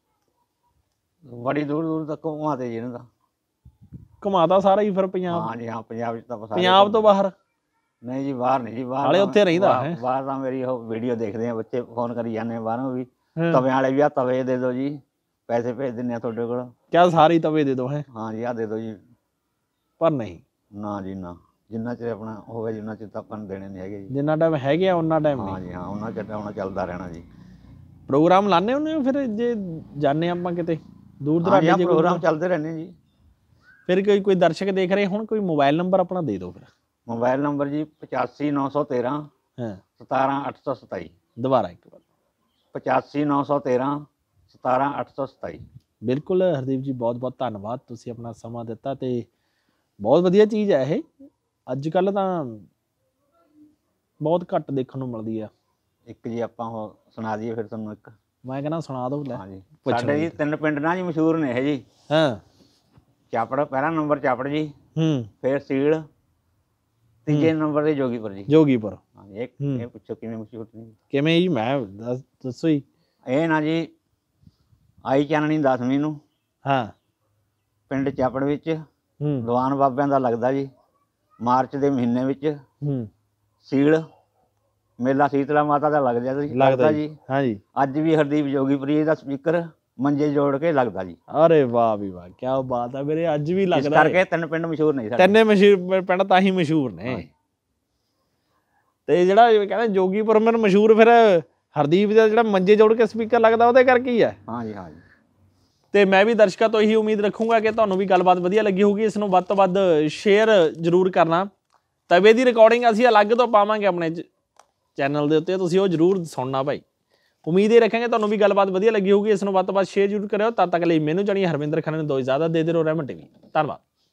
ਬੜੀ ਦੂਰ ਦੂਰ ਤੱਕ ਉਹ ਆਦੇ ਜੀ ਨਾ ਕਮਾਦਾ ਸਾਰਾ ਹੀ ਫਿਰ ਪੰਜਾਬ ਹਾਂ ਜੀ ਹਾਂ ਪੰਜਾਬ ਵਿੱਚ ਤਾਂ ਬਸ ਪੰਜਾਬ ਤੋਂ ਬਾਹਰ ਨਹੀਂ ਜੀ ਬਾਹਰ ਨਹੀਂ ਜੀ ਬਾਹਰ ਹਾਲੇ ਉੱਥੇ ਰਹਿੰਦਾ ਹੈ ਬਾਹਰ ਤਾਂ ਮੇਰੀ ਉਹ ਵੀਡੀਓ ਦੇਖਦੇ ਆ ਬੱਚੇ ਫੋਨ ਕਰੀ ਜਾਂਦੇ ਆ ਬਾਹਰੋਂ ਵੀ ਤਵੇ ਵਾਲੇ ਵੀ ਆ ਤਵੇ ਦੇ ਦਿਓ ਜੀ ਪੈਸੇ ਭੇਜ ਦਿੰਨੇ ਆ ਤੁਹਾਡੇ ਕੋਲ ਕਿਆ ਸਾਰੀ ਤਵੇ ਦੇ ਦਿਓ ਹੈ ਹਾਂ ਜੀ ਆ ਦੇ ਦਿਓ ਜੀ ਪਰ ਨਹੀਂ ਨਾ ਜੀ ਨਾ ਜਿੰਨਾ ਚਿਰ ਆਪਣਾ ਹੋਵੇ ਜਿੰਨਾ ਚਿਰ ਤਾਂ ਆਪਾਂ ਦੇਣੇ ਨਹੀਂ ਹੈਗੇ ਜੀ ਜਿੰਨਾ ਟਾਈਮ ਹੈਗੇ ਆ ਉਹਨਾਂ ਟਾਈਮ ਹਾਂ ਜੀ ਹਾਂ ਉਹਨਾਂ ਚਿਰ ਹੁਣ ਚੱਲਦਾ ਰਹਿਣਾ ਜੀ ਪ੍ਰੋਗਰਾਮ ਲਾਣੇ ਹੁੰਦੇ ਫਿਰ ਜੇ ਜਾਣੇ ਆਪਾਂ ਕਿਤੇ ਦੂਰ ਦਰਾਡੇ ਜੇ ਪ੍ਰੋਗਰਾਮ ਚੱਲਦੇ ਰਹਿੰਦੇ ਜੀ ਫਿਰ ਕੋਈ ਕੋਈ ਦਰਸ਼ਕ ਦੇਖ ਰਹੇ ਹੁਣ ਕੋਈ ਮੋਬਾਈਲ ਨੰਬਰ ਆਪਣਾ ਦੇ ਦਿਓ ਫਿਰ ਮੋਬਾਈਲ ਨੰਬਰ ਜੀ 85913 ਹਾਂ 17827 ਦੁਬਾਰਾ ਇੱਕ ਵਾਰ 85913 17827 ਬਿਲਕੁਲ ਹਰਦੀਪ ਜੀ ਬਹੁਤ ਬਹੁਤ ਧੰਨਵਾਦ ਤੁਸੀਂ ਆਪਣਾ ਸਮਾਂ ਦਿੱਤਾ ਤੇ ਬਹੁਤ ਵਧੀਆ ਚੀਜ਼ ਹੈ ਇਹ ਅੱਜ ਕੱਲ ਤਾਂ ਬਹੁਤ ਘੱਟ ਦੇਖਣ ਨੂੰ ਮਿਲਦੀ ਆ ਇੱਕ ਜੀ ਆਪਾਂ ਸੁਣਾ ਦਈਏ ਫਿਰ ਤੁਹਾਨੂੰ ਇੱਕ ਮੈਂ ਕਹਿੰਦਾ ਸੁਣਾ ਦਿਓ ਲੈ ਹਾਂਜੀ ਸਾਡੇ ਜੀ ਤਿੰਨ ਪਿੰਡ ਨਾਲ ਜੀ ਮਸ਼ਹੂਰ ਨੇ ਇਹ ਜੀ ਹਾਂ ਚਾਪੜ ਪਹਿਲਾ ਨੰਬਰ ਚਾਪੜ ਜੀ ਹੂੰ ਫਿਰ ਸੀੜ ਤੀਜੇ ਨੰਬਰ ਤੇ ਜੋਗੀਪੁਰ ਜੀ ਜੋਗੀਪੁਰ ਹਾਂ, ਇਹ ਇਹ ਪੁੱਛੋ ਕਿਵੇਂ ਮੁਸੀਬਤ ਨਹੀਂ ਕਿਵੇਂ ਜੀ ਮੈਂ ਦੱਸ- ਦੱਸੋ ਜੀ ਇਹ ਨਾ ਜੀ ਆਈ ਚਾਨਣੀ 10ਵੀਂ ਨੂੰ ਹਾਂ ਪਿੰਡ ਚਾਪੜ ਵਿੱਚ ਹੂੰ ਦੀਵਾਨ ਬਾਬਿਆਂ ਦਾ ਲੱਗਦਾ ਜੀ ਮਾਰਚ ਦੇ ਮਹੀਨੇ ਵਿੱਚ ਹੂੰ ਸੀੜ ਮੇਲਾ ਸੀਤਲਾ ਮਾਤਾ ਦਾ ਲੱਗ ਜਾਂਦਾ ਜੀ ਲੱਗਦਾ ਜੀ ਹਾਂ ਜੀ ਅੱਜ ਵੀ ਹਰਦੀਪ ਜੋਗੀਪੁਰੀ ਦਾ ਸਪੀਕਰ ਮੰਜੇ ਜੋੜ ਕੇ ਲੱਗਦਾ ਜੀ ਅਰੇ ਵਾਹ ਵੀ ਵਾਹ ਕੀ ਬਾਤ ਆ ਮੇਰੇ ਅੱਜ ਵੀ ਲੱਗਦਾ ਇਸ ਕਰਕੇ ਤਿੰਨ ਪਿੰਡ ਮਸ਼ਹੂਰ ਨਹੀਂ ਸਾਡੇ ਤਿੰਨੇ ਮਸ਼ਹੂਰ ਪਿੰਡ ਤਾਂ ਹੀ ਮਸ਼ਹੂਰ ਨੇ ਤੇ ਜਿਹੜਾ ਕਹਿੰਦੇ ਜੋਗੀਪੁਰ ਮਨ ਮਸ਼ਹੂਰ ਫਿਰ ਹਰਦੀਪ ਦਾ ਜਿਹੜਾ ਮੰਜੇ ਜੋੜ ਕੇ ਸਪੀਕਰ ਲੱਗਦਾ ਉਹਦੇ ਕਰਕੇ ਹੀ ਹੈ ਹਾਂਜੀ ਹਾਂਜੀ ਤੇ ਮੈਂ ਵੀ ਦਰਸ਼ਕਾਂ ਤੋਂ ਇਹੀ ਉਮੀਦ ਰੱਖੂੰਗਾ ਕਿ ਤੁਹਾਨੂੰ ਵੀ ਗੱਲਬਾਤ ਵਧੀਆ ਲੱਗੀ ਹੋਊਗੀ ਇਸ ਨੂੰ ਵੱਧ ਤੋਂ ਵੱਧ ਸ਼ੇਅਰ ਜ਼ਰੂਰ ਕਰਨਾ ਤਵੇ ਦੀ ਰਿਕਾਰਡਿੰਗ ਅਸੀਂ ਅਲੱਗ ਤੋਂ ਪਾਵਾਂਗੇ ਆਪਣੇ ਚੈਨਲ ਦੇ ਉੱਤੇ ਤੁਸੀਂ ਉਹ ਜ਼ਰੂਰ ਸੁਣਨਾ ਭਾਈ ਉਮੀਦ ਹੈ ਰੱਖਾਂਗੇ ਤੁਹਾਨੂੰ ਵੀ ਗੱਲਬਾਤ ਵਧੀਆ ਲੱਗੀ ਹੋਊਗੀ ਇਸ ਨੂੰ ਵੱਧ ਤੋਂ ਵੱਧ ਸ਼ੇਅਰ ਜ਼ਰੂਰ ਕਰਿਓ ਤਦ ਤੱਕ ਲਈ ਮੈਨੂੰ ਜਾਨੀ ਹਰਵਿੰਦਰ ਖਾਨ ਨੂੰ ਦੋ ਇਜਾਜ਼ਤ ਦੇ ਦੇ ਰੋ ਰਹਿਮਨ ਟੀਵੀ ਧੰਨਵਾਦ